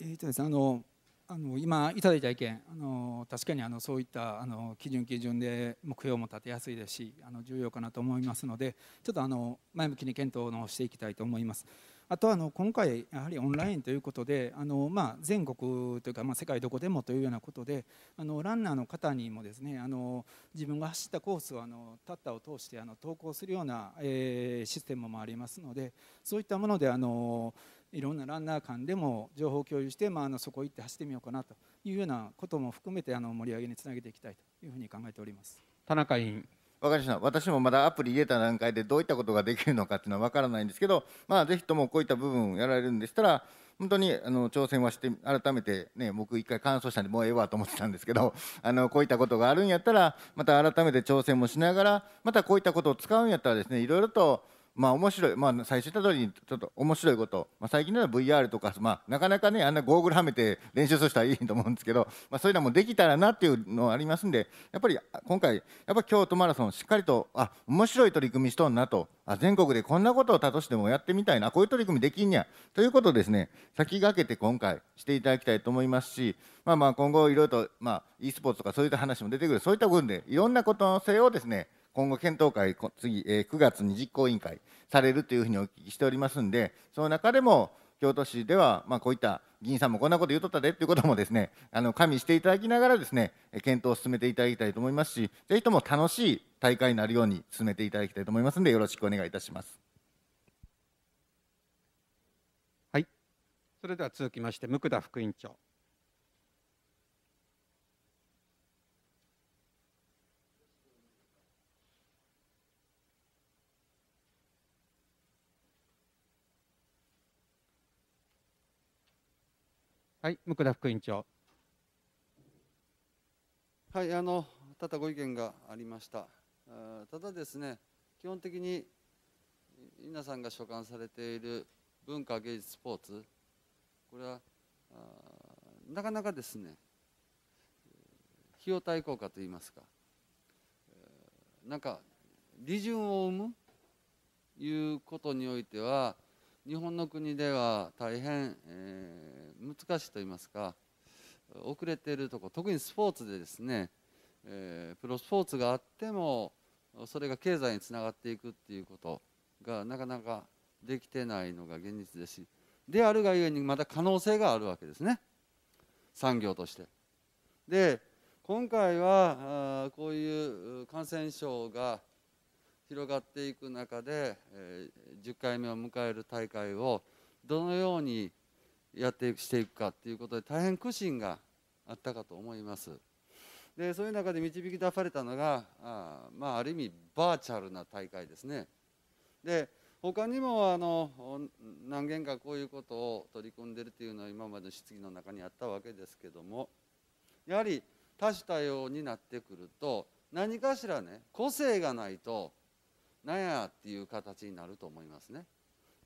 えーとですね、あのあの今いただいた意見あの確かにあのそういったあの基準基準で目標も立てやすいですしあの重要かなと思いますのでちょっとあの前向きに検討のしていきたいと思います。あとはあの今回、やはりオンラインということであの、まあ、全国というか、まあ、世界どこでもというようなことであのランナーの方にもですねあの自分が走ったコースをあのタッタを通してあの投稿するような、えシステムもありますのでそういったものであのいろんなランナー間でも情報共有して、まあ、あのそこ行って走ってみようかなというようなことも含めてあの盛り上げにつなげていきたいというふうに考えております。田中委員わかりました私もまだアプリ入れた段階でどういったことができるのかっていうのは分からないんですけど、まあ、ぜひともこういった部分をやられるんでしたら本当にあの挑戦はして改めて、ね、僕一回完走したんでもうええわと思ってたんですけど あのこういったことがあるんやったらまた改めて挑戦もしながらまたこういったことを使うんやったらですねいろいろとまあ面白い、まあ、最初言った通りにちょっと面白いこと、まあ、最近な VR とか、まあ、なかなかねあんなゴーグルはめて練習する人はいいと思うんですけど、まあ、そういうのもできたらなっていうのはありますんでやっぱり今回やっぱ京都マラソンしっかりとあ面白い取り組みしとんなとあ全国でこんなことをたとしでもやってみたいなこういう取り組みできんやということをですね先駆けて今回していただきたいと思いますし、まあ、まあ今後いろいろと、まあ、e スポーツとかそういった話も出てくるそういった部分でいろんなことの性をですね今後検討会、次、えー、9月に実行委員会されるというふうにお聞きしておりますんで、その中でも京都市では、まあ、こういった議員さんもこんなこと言うとったでということもですね、あの加味していただきながらですね、検討を進めていただきたいと思いますし、ぜひとも楽しい大会になるように進めていただきたいと思いますんで、よろしくお願いいたします。はい、それでは続きまして、向田副委員長。はい、向田副員長。はい、あのただご意見がありました。ただですね、基本的に皆さんが所管されている文化芸術スポーツ、これはなかなかですね、費用対効果といいますか、なんか利潤を生むいうことにおいては日本の国では大変、えー、難しいと言いますか遅れているとこ特にスポーツでですね、えー、プロスポーツがあってもそれが経済につながっていくっていうことがなかなかできてないのが現実ですしであるがゆえにまた可能性があるわけですね産業として。で今回はこういう感染症が広がっていく中で、え10回目を迎える大会をどのようにやっていくしていくかということで大変苦心があったかと思いますでそういう中で導き出されたのがあ,、まあ、ある意味バーチャルな大会ですねで他にもあの何件かこういうことを取り組んでるというのは今までの質疑の中にあったわけですけどもやはり多種多様になってくると何かしらね個性がないとなんやっていう形になると思いますね。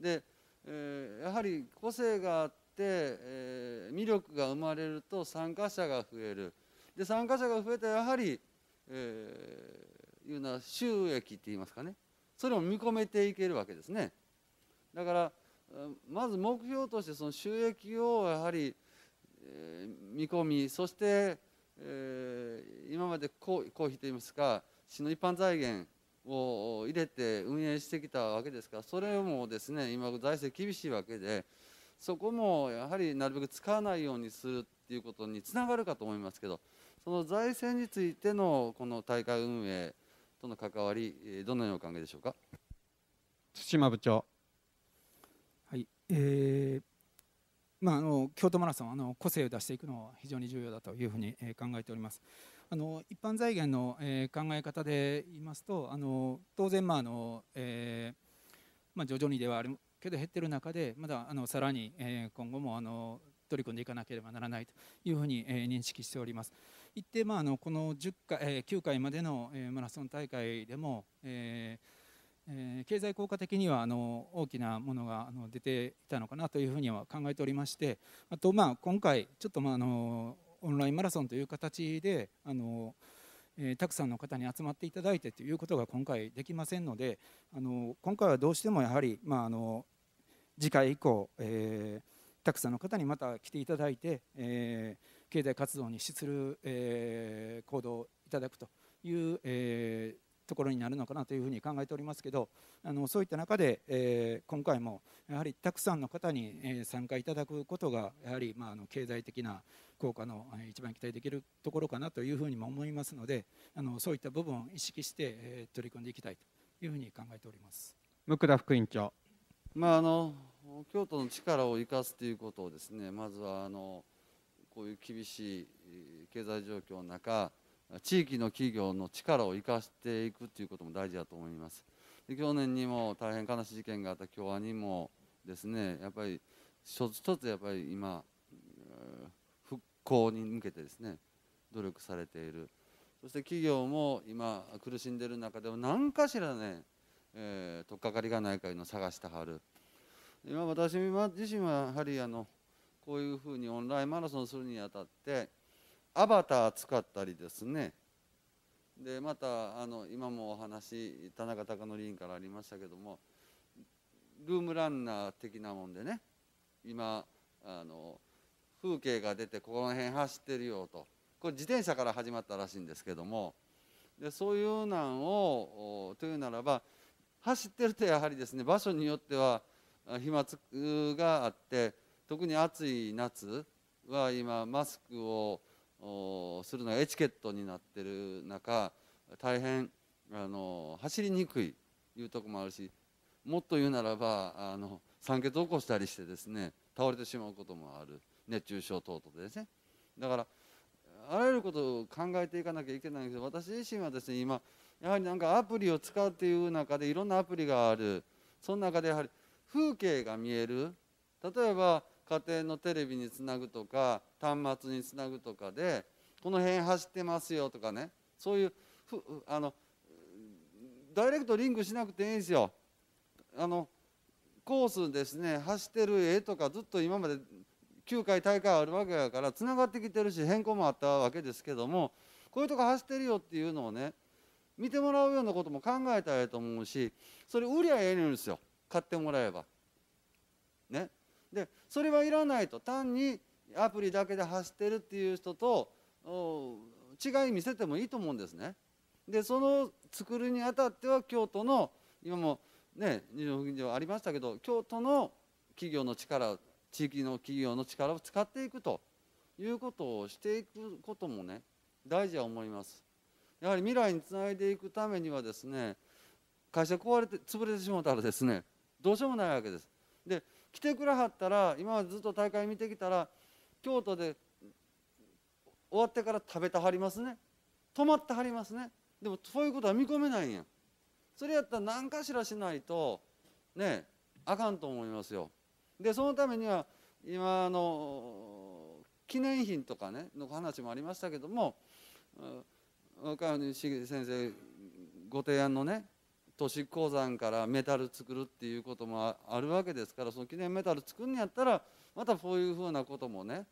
で、えー、やはり個性があって、えー、魅力が生まれると参加者が増えるで参加者が増えたらやはり、えー、いうのは収益って言いますかねそれを見込めていけるわけですね。だからまず目標としてその収益をやはり、えー、見込みそして、えー、今まで公費といいますか市の一般財源を入れて運営してきたわけですからそれもですね今財政厳しいわけでそこもやはりなるべく使わないようにするっていうことにつながるかと思いますけどその財政についてのこの大会運営との関わりどのようにお考えでしょうか対馬部長はいえーまあ、あの京都マラソンあの個性を出していくのは非常に重要だというふうに、えー、考えております。あの一般財源の、えー、考え方で言いますとあの当然、まああのえー、まあ、徐々にではあるけど減ってる中でまだあのさらに、えー、今後もあの取り組んでいかなければならないというふうに、え認識しております。一定、まあ、あのこの10回、え9回までの、えマラソン大会でも、え経済効果的にはあの大きなものがあの出ていたのかなというふうには考えておりましてあと、まあ、今回ちょっと、まあ、あのオンラインマラソンという形であの、えー、たくさんの方に集まっていただいてということが今回できませんのであの今回はどうしてもやはり、まあ、あの次回以降、えー、たくさんの方にまた来ていただいて、えー、経済活動に資する、え行動をいただくという、えーところになるのかなというふうに考えておりますけどあのそういった中で、えー、今回もやはりたくさんの方に、えー、参加いただくことがやはり、まあ、あの経済的な効果のえ一番期待できるところかなというふうにも思いますのであのそういった部分を意識して、えー、取り組んでいきたいというふうに考えております向田副委員長、まあ、あの京都の力を生かすということをですねまずはあのこういう厳しい経済状況の中地域の企業の力を生かしていくということも大事だと思います。で去年にも大変悲しい事件があった共和にもですねやっぱり一つ一つやっぱり今復興に向けてですね努力されているそして企業も今苦しんでいる中でも何かしらね、えー、取っかかりがないかいうのを探してはる今私自身はやはりあのこういうふうにオンラインマラソンするにあたってアバター使ったりですねでまたあの今もお話田中貴則委員からありましたけどもルームランナー的なもんでね今あの風景が出てここら辺走ってるよとこれ自転車から始まったらしいんですけどもでそういうなんをというならば走ってるとやはりですね場所によっては飛沫があって特に暑い夏は今マスクをするのがエチケットになってる中大変あの走りにくいというとこもあるしもっと言うならばあの酸欠を起こしたりしてですね倒れてしまうこともある熱中症等々でですねだからあらゆることを考えていかなきゃいけないんですけど私自身はですね今やはりなんかアプリを使うっていう中でいろんなアプリがあるその中でやはり風景が見える例えば家庭のテレビにつなぐとか端末につなぐとかでこの辺走ってますよとかねそういうふあのダイレクトリンクしなくていいんですよ。あのコースですね走ってる絵とかずっと今まで9回大会あるわけやからつながってきてるし変更もあったわけですけどもこういうとこ走ってるよっていうのをね見てもらうようなことも考えたらええと思うしそれ売りゃええんですよ買ってもらえばねでそれはいらないと単にアプリだけで走ってるっていう人と違い見せてもいいと思うんですね。でその作るにあたっては京都の今もね二条ではありましたけど京都の企業の力地域の企業の力を使っていくということをしていくこともね大事は思います。やはり未来につないでいくためにはですね会社壊れて潰れてしまったらですねどうしようもないわけです。で来てくれはったら今までずっと大会見てきたら京都で終わってから食べたはりますね泊まってはりますねでもそういうことは見込めないんやそれやったら何かしらしないとねあかんと思いますよでそのためには今あの記念品とかねの話もありましたけども若西先生ご提案のね都市鉱山からメタル作るっていうこともあるわけですからその記念メタル作るんやったらまたこういうふうなこともね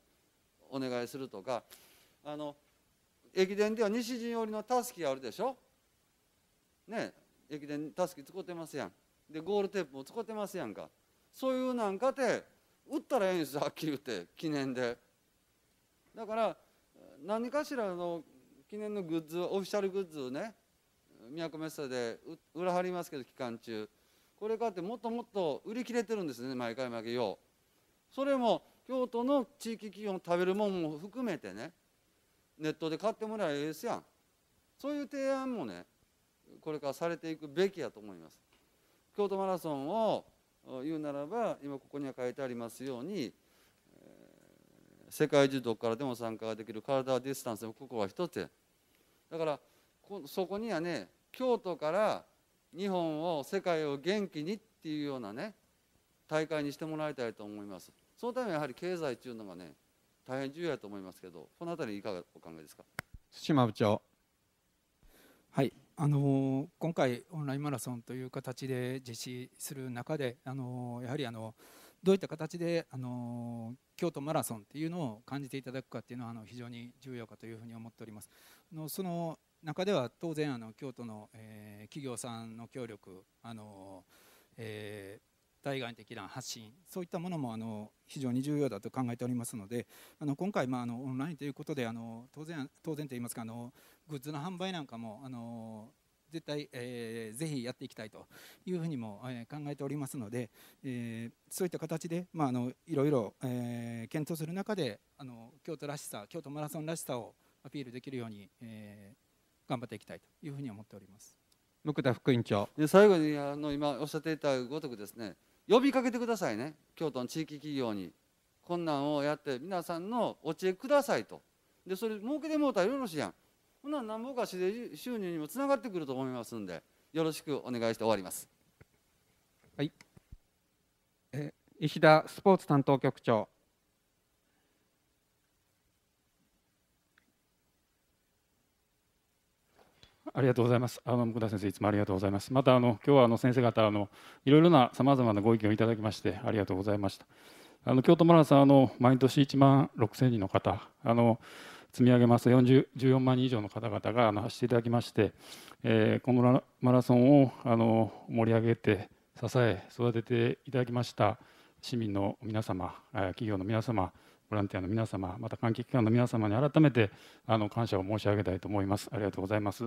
お願いするとかあの駅伝では西陣織のたすきあるでしょね駅伝たすき使ってますやんでゴールテープも使ってますやんかそういうなんかで売ったらええんですはっきり言って記念でだから何かしらの記念のグッズオフィシャルグッズをね宮古メッセで売らはりますけど期間中これ買ってもっともっと売り切れてるんですね毎回負けようそれも京都の地域企業の食べるもんも含めてねネットで買ってもらえばえいですやんそういう提案もねこれからされていくべきやと思います京都マラソンを言うならば今ここには書いてありますように世界中どこからでも参加ができる体はディスタンスでも心は一つだからそこにはね京都から日本を世界を元気にっていうようなね大会にしてもらいたいと思いますそのためやはり経済というのがね大変重要だと思いますけどこの辺りいかがお考えですか対部長はいあのー、今回オンラインマラソンという形で実施する中で、あのー、やはりあのどういった形で、あのー、京都マラソンというのを感じていただくかというのはあの非常に重要かというふうに思っております。のその中では当然あの京都の、えー、企業さんの協力あの、えー、対外的な発信そういったものもあの非常に重要だと考えておりますのであの今回、まあ、あのオンラインということであの当然当然といいますかあのグッズの販売なんかもあの絶対、えー、ぜひやっていきたいというふうにも、えー、考えておりますので、えー、そういった形で、まあ、あのいろいろ、えー、検討する中であの京都らしさ京都マラソンらしさをアピールできるように、えー、頑張っていきたいというふうに思っております木田副院長で最後にあの今おっしゃっていたごとくですね呼びかけてくださいね京都の地域企業に困難をやって皆さんのお知恵くださいとでそれ儲けでもうたらよろしいやんほななんぼかしで収入にもつながってくると思いますんでよろしくお願いして終わりますはいえ石田スポーツ担当局長ありがとうございます。あの向田先生いつもありがとうございます。またあの今日はあの先生方あのいろいろなさまざまなご意見をいただきましてありがとうございました。あの京都マラソンあの毎年1万6000人の方あの積み上げます40 14万人以上の方々があの走っていただきまして、えー、このマラソンをあの盛り上げて支え育てていただきました市民の皆様、企業の皆様ボランティアの皆様また関係機関の皆様に改めてあの感謝を申し上げたいと思いますありがとうございます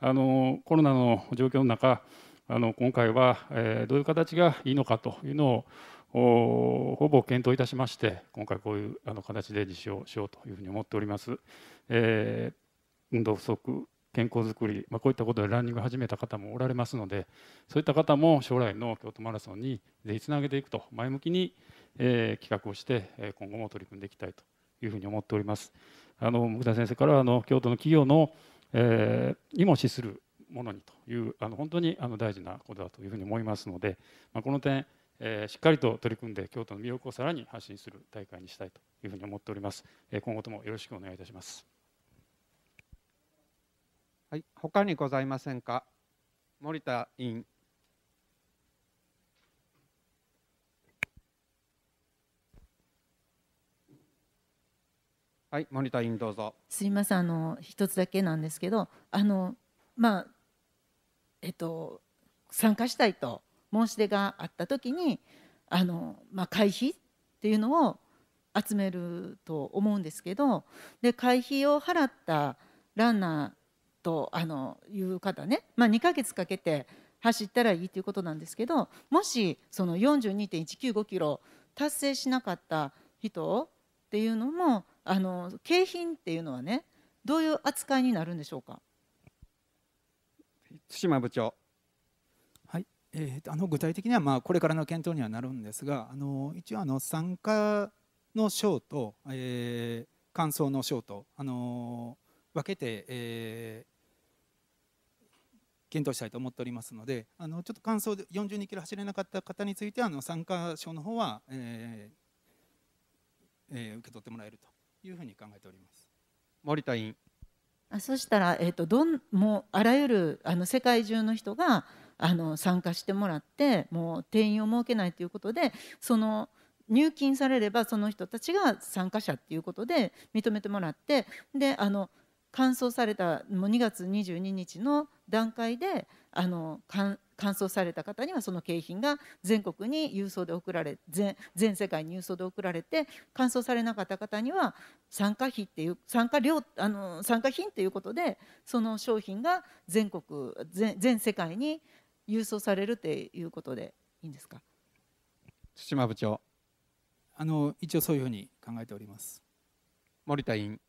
あのコロナの状況の中あの今回は、えー、どういう形がいいのかというのをほぼ検討いたしまして今回こういうあの形で実施をしようというふうに思っております、えー、運動不足健康づくり、まあ、こういったことでランニングを始めた方もおられますのでそういった方も将来の京都マラソンにぜひつなげていくと前向きにえー、企画をして、え今後も取り組んでいきたいというふうに思っております。あの福田先生からあの京都の企業の、えー、にも資するものにというあの本当にあの大事なことだというふうに思いますので、まあ、この点、えー、しっかりと取り組んで京都の魅力をさらに発信する大会にしたいというふうに思っております。え今後ともよろしくお願いいたします。はい、他にございませんか。森田委員。はい、モニタインどうぞ。すみません、あの一つだけなんですけど、あのまあえっと参加したいと申し出があったときに、あのまあ会費っていうのを集めると思うんですけど、で会費を払ったランナーとあのいう方ね、まあ2か月かけて走ったらいいということなんですけど、もしその42.195キロ達成しなかった人っていうのもあの景品っていうのはねどういう扱いになるんでしょうか津島部長はいえー、あの具体的にはまあこれからの検討にはなるんですがあの一応あの参加の賞と、えー、感想の賞と、あのー、分けて、えー、検討したいと思っておりますのであのちょっと感想で42キロ走れなかった方についてはあの参加賞の方は、えーえー、受け取ってもらえるというふうに考えております。森田委員あそしたら、えーと、どんもうあらゆるあの世界中の人があの参加してもらってもう定員を設けないということでその入金されればその人たちが参加者っていうことで認めてもらってであの乾燥されたもう2月22日の段階であの完走された方にはその景品が全国に郵送で送られ全世界に郵送で送られて完走されなかった方には参加費っていう参加料あの参加品ということでその商品が全国全世界に郵送されるっていうことでいいんですか対馬部長あの一応そういうふうに考えております森田委員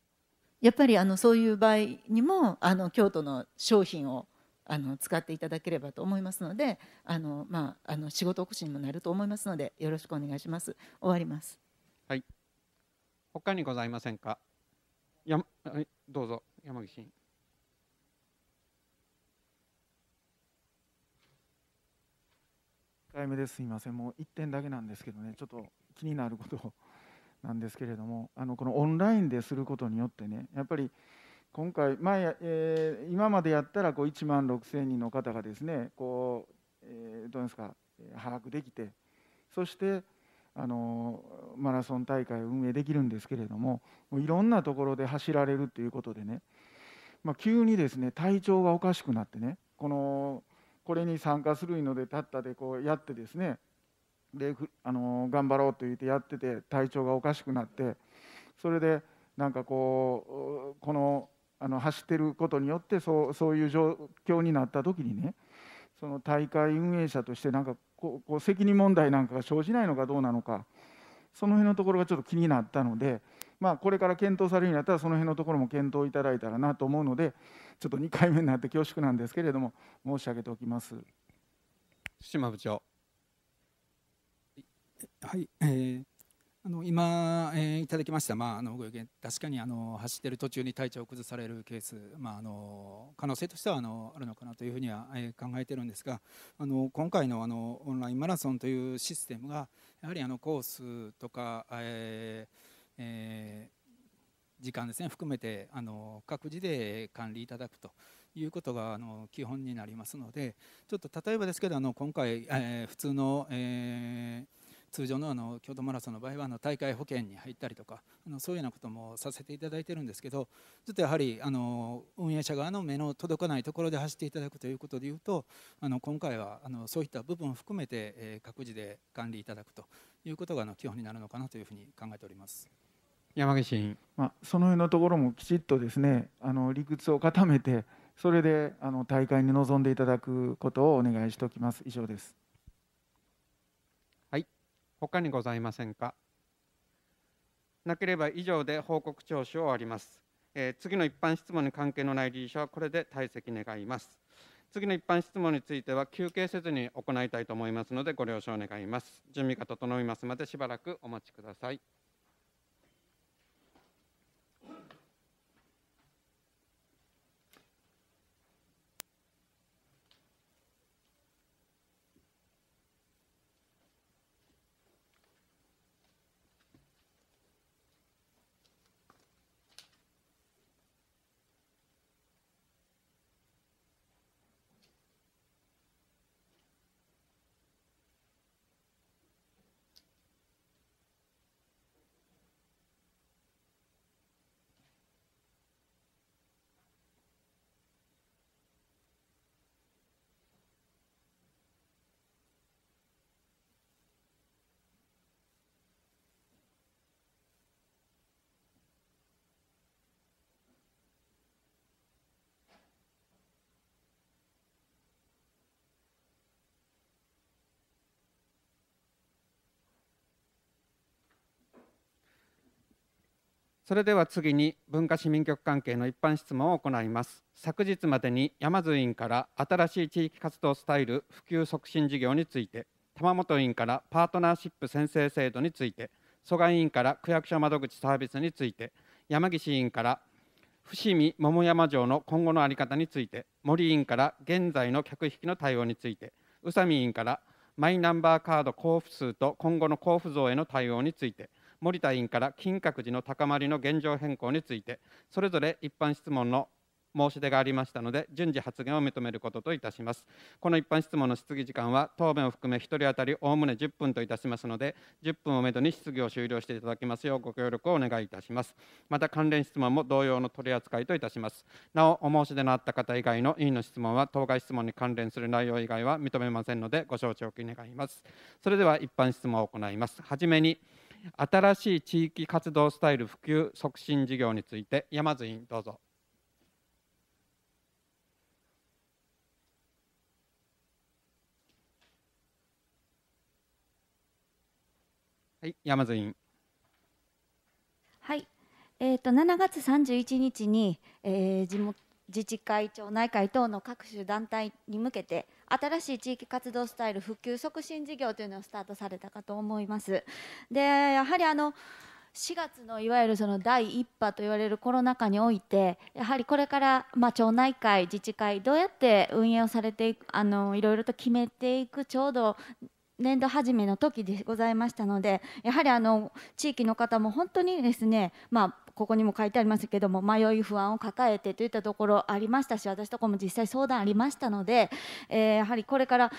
やっぱりあのそういう場合にもあの京都の商品をあの使っていただければと思いますのであの、まあ、あの仕事起こしにもなると思いますのでよろしくお願いします。終わります。はい。他にございませんか。やどうぞ山岸委回目です。すみません。もう1点だけなんですけどね、ちょっと気になることなんですけれども、あのこのオンラインですることによってね、やっぱり今回前、えー、今までやったらこう1万6000人の方がですねこう、えー、どうですか把握できてそしてあのマラソン大会を運営できるんですけれどももういろんなところで走られるということでね、まあ、急にですね体調がおかしくなってねこのこれに参加するので立ったでこうやってですねであの頑張ろうと言ってやってて体調がおかしくなってそれでなんかこうこのあの走ってることによってそうそういう状況になった時にねその大会運営者としてなんかこう責任問題なんかが生じないのかどうなのかその辺のところがちょっと気になったので、まあ、これから検討されるんなったらその辺のところも検討いただいたらなと思うのでちょっと2回目になって恐縮なんですけれども申し上げておきます。島部長はい、えーあの今、えー、いただきました、まあ、あのご意見確かにあの走っている途中に体調を崩されるケース、まあ、あの可能性としてはあのあるのかなというふうには、えー、考えているんですがあの今回のあのオンラインマラソンというシステムがやはりあのコースとか、えーえー、時間です、ね、含めてあの各自で管理いただくと。いうことがあの基本になりますので、ちょっと例えばですけど、あの今回、えー、普通の、えー、通常のあの京都マラソンの場合はあの大会保険に入ったりとかあのそういうようなこともさせていただいてるんですけどちょっとやはりあの運営者側の目の届かないところで走っていただくということでいうとあの今回はあのそういった部分を含めて、え各自で管理いただくということがあの基本になるのかなというふうに考えております。山岸委員、まあ、そのうのところもきちっとですねあの理屈を固めてそれであの大会に臨んでいただくことをお願いしておきます。以上です。他にございませんかなければ以上で報告聴取を終わります、えー、次の一般質問に関係のない理事者はこれで退席願います次の一般質問については休憩せずに行いたいと思いますのでご了承願います準備が整いますまでしばらくお待ちくださいそれでは次に文化市民局関係の一般質問を行います昨日までに山津委員から新しい地域活動スタイル普及促進事業について玉本委員からパートナーシップ宣誓制度について蘇我委員から区役所窓口サービスについて山岸委員から伏見桃山城の今後の在り方について森委員から現在の客引きの対応について宇佐美委員からマイナンバーカード交付数と今後の交付増への対応について森田委員から金閣寺の高まりの現状変更についてそれぞれ一般質問の申し出がありましたので順次発言を認めることといたしますこの一般質問の質疑時間は答弁を含め1人当たりおおむね10分といたしますので10分をめどに質疑を終了していただきますようご協力をお願いいたしますまた関連質問も同様の取り扱いといたしますなおお申し出のあった方以外の委員の質問は当該質問に関連する内容以外は認めませんのでご承知おき願いますそれでは一般質問を行いますはじめに新しい地域活動スタイル普及促進事業について山津委員どうぞ。はい、山津委員。はい、えっ、ー、と7月31日に、えー、地元自治会町内会等の各種団体に向けて新しい地域活動スタイル普及促進事業というのをスタートされたかと思います。でやはりあの4月のいわゆるその第1波と言われるコロナ禍においてやはりこれから、まあ、町内会自治会どうやって運営をされていくあのいろいろと決めていくちょうど年度初めの時でございましたのでやはりあの地域の方も本当にですね、まあ、ここにも書いてありますけども迷い不安を抱えてといったところありましたし私とかも実際相談ありましたので、えー、やはりこれから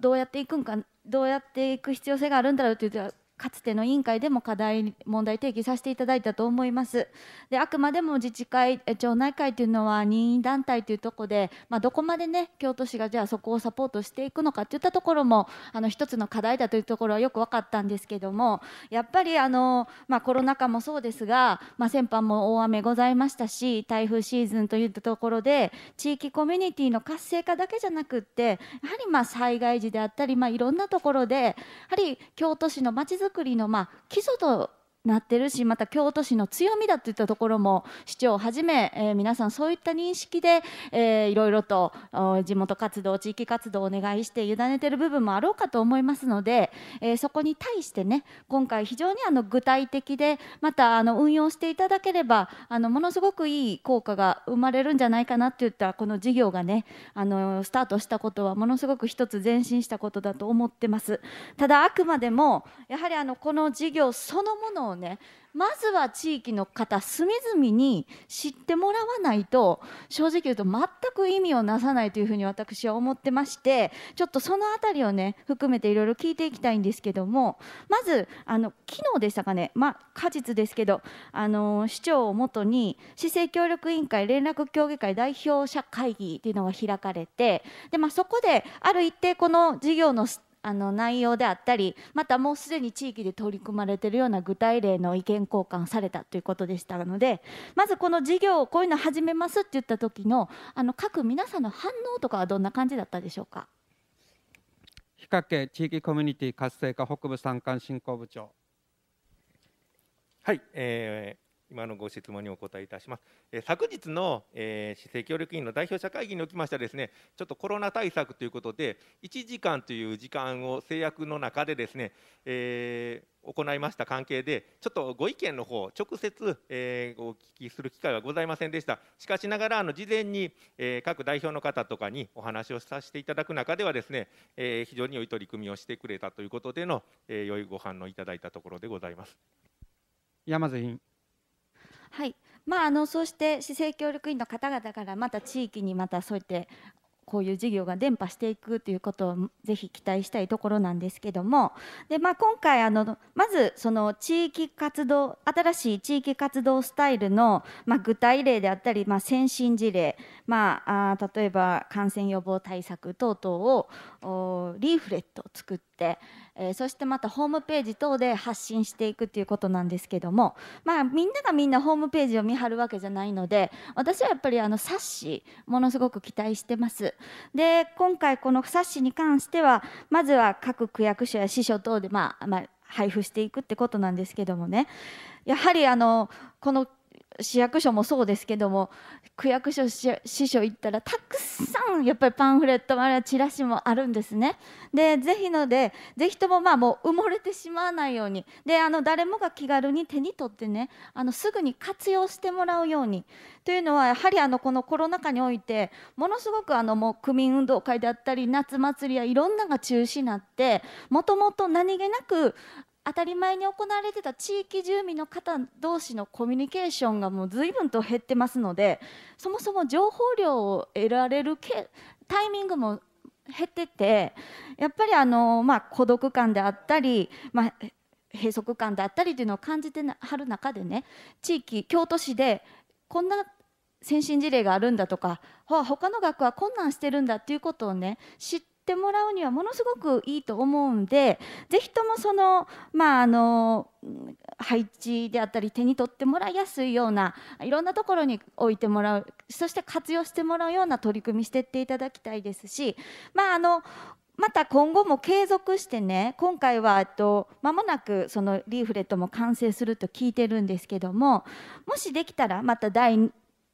どうやっていくんかどうやっていく必要性があるんだろうというかつての委員会でも課題問題提起させていただいたと思いますであくまでも自治会町内会というのは任意団体というところで、まあ、どこまでね京都市がじゃあそこをサポートしていくのかといったところもあの一つの課題だというところはよく分かったんですけどもやっぱりあの、まあ、コロナ禍もそうですが、まあ、先般も大雨ございましたし台風シーズンといったところで地域コミュニティの活性化だけじゃなくってやはりまあ災害時であったり、まあ、いろんなところでやはり京都市のまちづ作りの、まあ、基礎となってるしまた京都市の強みだといったところも市長をはじめ、えー、皆さんそういった認識で、えー、いろいろと地元活動地域活動をお願いして委ねてる部分もあろうかと思いますので、えー、そこに対してね今回非常にあの具体的でまたあの運用していただければあのものすごくいい効果が生まれるんじゃないかなといったこの事業がねあのスタートしたことはものすごく一つ前進したことだと思ってます。ただあくまでもやはりあのこの事業そのものねまずは地域の方隅々に知ってもらわないと正直言うと全く意味をなさないというふうに私は思ってましてちょっとその辺りをね含めていろいろ聞いていきたいんですけどもまずあの昨日でしたかね、まあ、果実ですけどあの市長をもとに市政協力委員会連絡協議会代表者会議というのが開かれてで、まあ、そこである一定この事業のスあの内容であったりまたもうすでに地域で取り組まれているような具体例の意見交換されたということでしたのでまずこの事業をこういうの始めますって言った時のあの各皆さんの反応とかはどんな感じだったでしょうか日掛地域コミュニティ活性化北部山間振興部長はい、えー、今のご質問にお答えいたします。え昨日の、えー、市政協力員の代表者会議におきましてはですね、ちょっとコロナ対策ということで、1時間という時間を制約の中でですね、えー、行いました関係で、ちょっとご意見の方、直接、えー、お聞きする機会はございませんでした。しかしながら、あの事前に、えー、各代表の方とかにお話をさせていただく中ではですね、えー、非常に良い取り組みをしてくれたということでの、えー、良いご反応いただいたところでございます。山津委員。はいまあ、あのそうして市政協力員の方々からまた地域にまたそうやってこういう事業が伝播していくということをぜひ期待したいところなんですけどもで、まあ、今回あのまずその地域活動新しい地域活動スタイルの、まあ、具体例であったり、まあ、先進事例、まあ、あ例えば感染予防対策等々をリーフレットを作って、えー、そしてまたホームページ等で発信していくっていうことなんですけども、まあ、みんながみんなホームページを見張るわけじゃないので私はやっぱりあの冊子ものすごく期待してます。で今回この冊子に関してはまずは各区役所や司書等で、まあまあ、配布していくってことなんですけどもねやはりあのこの市役所もそうですけども区役所支所行ったらたくさんやっぱりパンフレットもあるチラシもあるんですね。でぜひのでぜひともまあもう埋もれてしまわないようにであの誰もが気軽に手に取ってねあのすぐに活用してもらうようにというのはやはりあのこのコロナ禍においてものすごくあのもう区民運動会であったり夏祭りやいろんなが中止になってもともと何気なく当たり前に行われてた地域住民の方同士のコミュニケーションがもう随分と減ってますのでそもそも情報量を得られるけタイミングも減っててやっぱりあの、まあ、孤独感であったり、まあ、閉塞感であったりというのを感じてはる中でね地域京都市でこんな先進事例があるんだとか他の学校は困難してるんだっていうことをね知ってってもらうにはものすごくいいと思うんで是非ともそのまああの配置であったり手に取ってもらいやすいようないろんなところに置いてもらうそして活用してもらうような取り組みしてっていただきたいですしまああのまた今後も継続してね今回はえっと間もなくそのリーフレットも完成すると聞いてるんですけどももしできたらまた第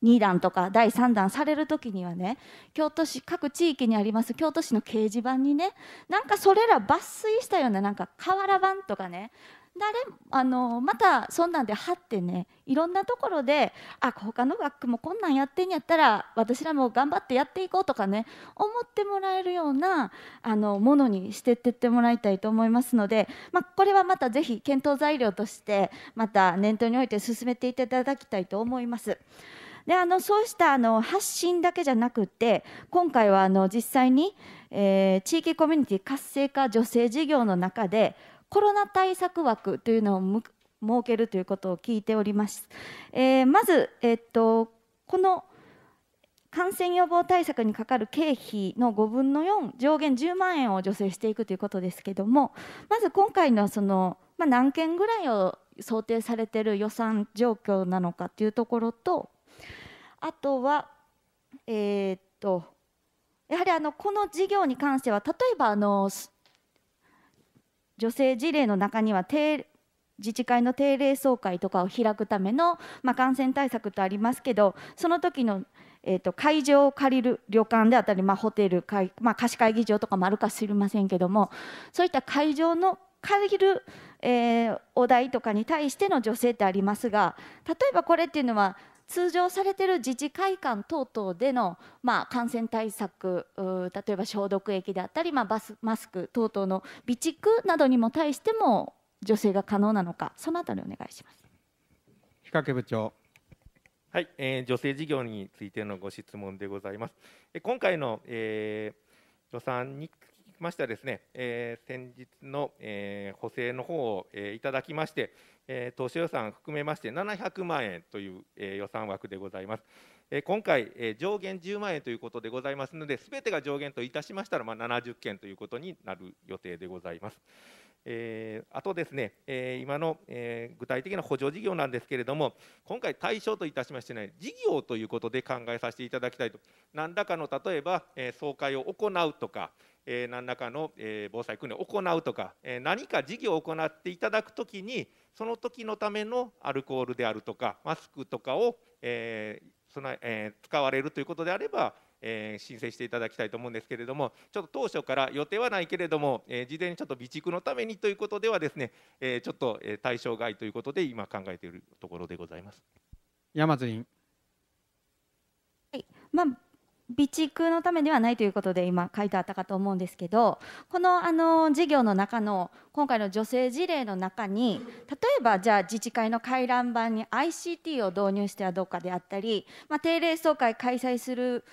2弾とか第3弾される時にはね京都市各地域にあります京都市の掲示板にねなんかそれら抜粋したようななんか瓦版とかね誰あのまたそんなんで貼ってねいろんなところであ他の学区もこんなんやってんやったら私らも頑張ってやっていこうとかね思ってもらえるようなあのものにしてってってもらいたいと思いますので、まあ、これはまたぜひ検討材料としてまた念頭において進めていただきたいと思います。であのそうしたあの発信だけじゃなくて今回はあの実際に、えー、地域コミュニティ活性化助成事業の中でコロナ対策枠というのを設けるということを聞いております。えー、まず、えっとこの感染予防対策にかかる経費の5分の4上限10万円を助成していくということですけどもまず今回のその、まあ、何件ぐらいを想定されている予算状況なのかというところとあとは、えー、っとやはりあのこの事業に関しては例えばあの女性事例の中には定自治会の定例総会とかを開くための、まあ、感染対策とありますけどその時の、えーと、会場を借りる旅館であったり、まあ、ホテル会、まあ、貸し会議場とかもあるか知りませんけどもそういった会場の借りる、えー、お題とかに対しての女性ってありますが例えばこれっていうのは通常されている自治会館等々での、まあ、感染対策例えば消毒液であったり、まあ、バスマスク等々の備蓄などにも対しても助成が可能なのかそのあたりお願いします。日掛部長はい、えー、女性事業についてのご質問でございます。え今回の、えー、予算に聞きましてはですね、えー、先日の、えー、補正の方を、えー、いただきまして、えー、投資予算含めまして700万円という、えー、予算枠でございます。えー、今回、え上限10万円ということでございますので、すべてが上限といたしましたら、まあ、70件ということになる予定でございます。えー、あとですね、えー、今の、えー、具体的な補助事業なんですけれども、今回、対象といたしましてね、事業ということで考えさせていただきたいと、何らかの例えば、え総会を行うとか、え何らかの、え防災訓練を行うとか、え何か事業を行っていただくときにその時のためのアルコールであるとかマスクとかを、えそのえ使われるということであればえ申請していただきたいと思うんですけれども、ちょっと当初から予定はないけれども、え事前にちょっと備蓄のためにということでは、ですね、えちょっと対象外ということで、今、考えているところでございます山津院はいまあ備蓄のためではないということで今書いてあったかと思うんですけどこのあの事業の中の今回の女性事例の中に例えばじゃあ自治会の回覧板に ICT を導入してはどうかであったり、まあ、定例総会開催する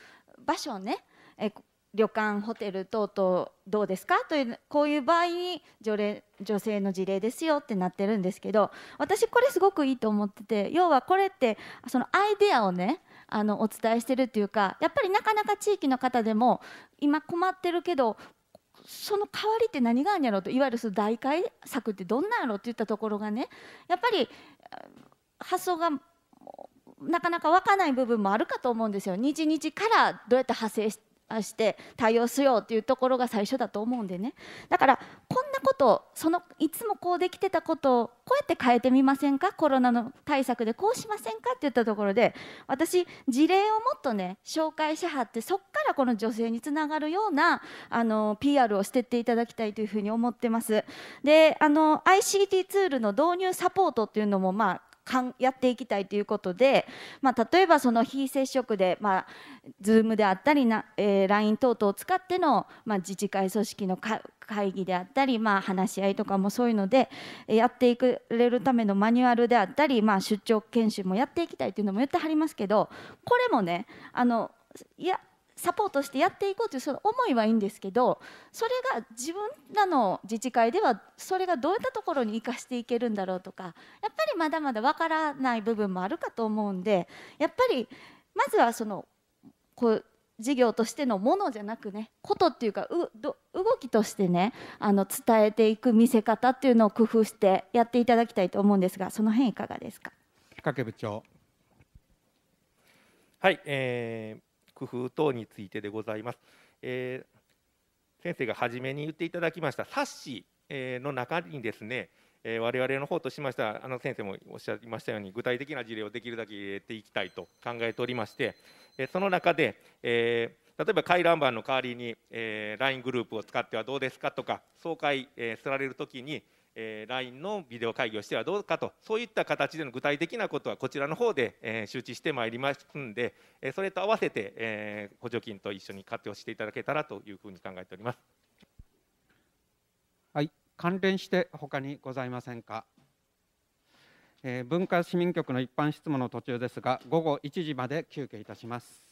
場所をねえ旅館ホテル等々どうですかというこういう場合に女例女性の事例ですよってなってるんですけど私これすごくいいと思ってて要はこれってそのアイデアをねあのお伝えしてるっていうかやっぱりなかなか地域の方でも今困ってるけどその代わりって何があるんやろうといわゆるその大改策ってどんなんやろうっていったところがねやっぱり発想がなかなか湧かない部分もあるかと思うんですよ。日々からどうやって派生してして対応しようていうところが最初だと思うんでねだからこんなことそのいつもこうできてたことをこうやって変えてみませんかコロナの対策でこうしませんかって言ったところで私事例をもっとね紹介しはってそっからこの女性につながるようなあの PR をしてっていただきたいというふうに思ってます。であの ICT ツールの導入サポートっていうのもまあかんやっていきたいということで、まあ、例えばその非接触で、まあ、Zoom であったりな、えー、LINE 等々を使っての、まあ、自治会組織の会議であったり、まあ、話し合いとかもそういうのでやっていくれるためのマニュアルであったり、まあ、出張研修もやっていきたいというのも言ってはりますけどこれもねあのいやサポートしてやっていこうというその思いはいいんですけどそれが自分らの自治会ではそれがどういったところに生かしていけるんだろうとかやっぱりまだまだ分からない部分もあるかと思うんでやっぱりまずはそのこう事業としてのものじゃなくねことっていうか動きとしてねあの伝えていく見せ方っていうのを工夫してやっていただきたいと思うんですがその辺いかがですか。掛部長はい、えー、工夫等についてでございます。えー、先生が初めに言っていただきました冊子の中にですね、えー、我々の方としましてはあの先生もおっしゃいましたように具体的な事例をできるだけ入れていきたいと考えておりまして、えー、その中で、えー、例えば回覧板の代わりに、え LINE グループを使ってはどうですかとか総会、えー、すられるときに、えー、LINE のビデオ会議をしてはどうかとそういった形での具体的なことはこちらの方で、えー、周知してまいりますんで、えそれと合わせて、え補助金と一緒に活用していただけたらというふうに考えております。はい、関連して他にございませんか。え文化市民局の一般質問の途中ですが午後1時まで休憩いたします。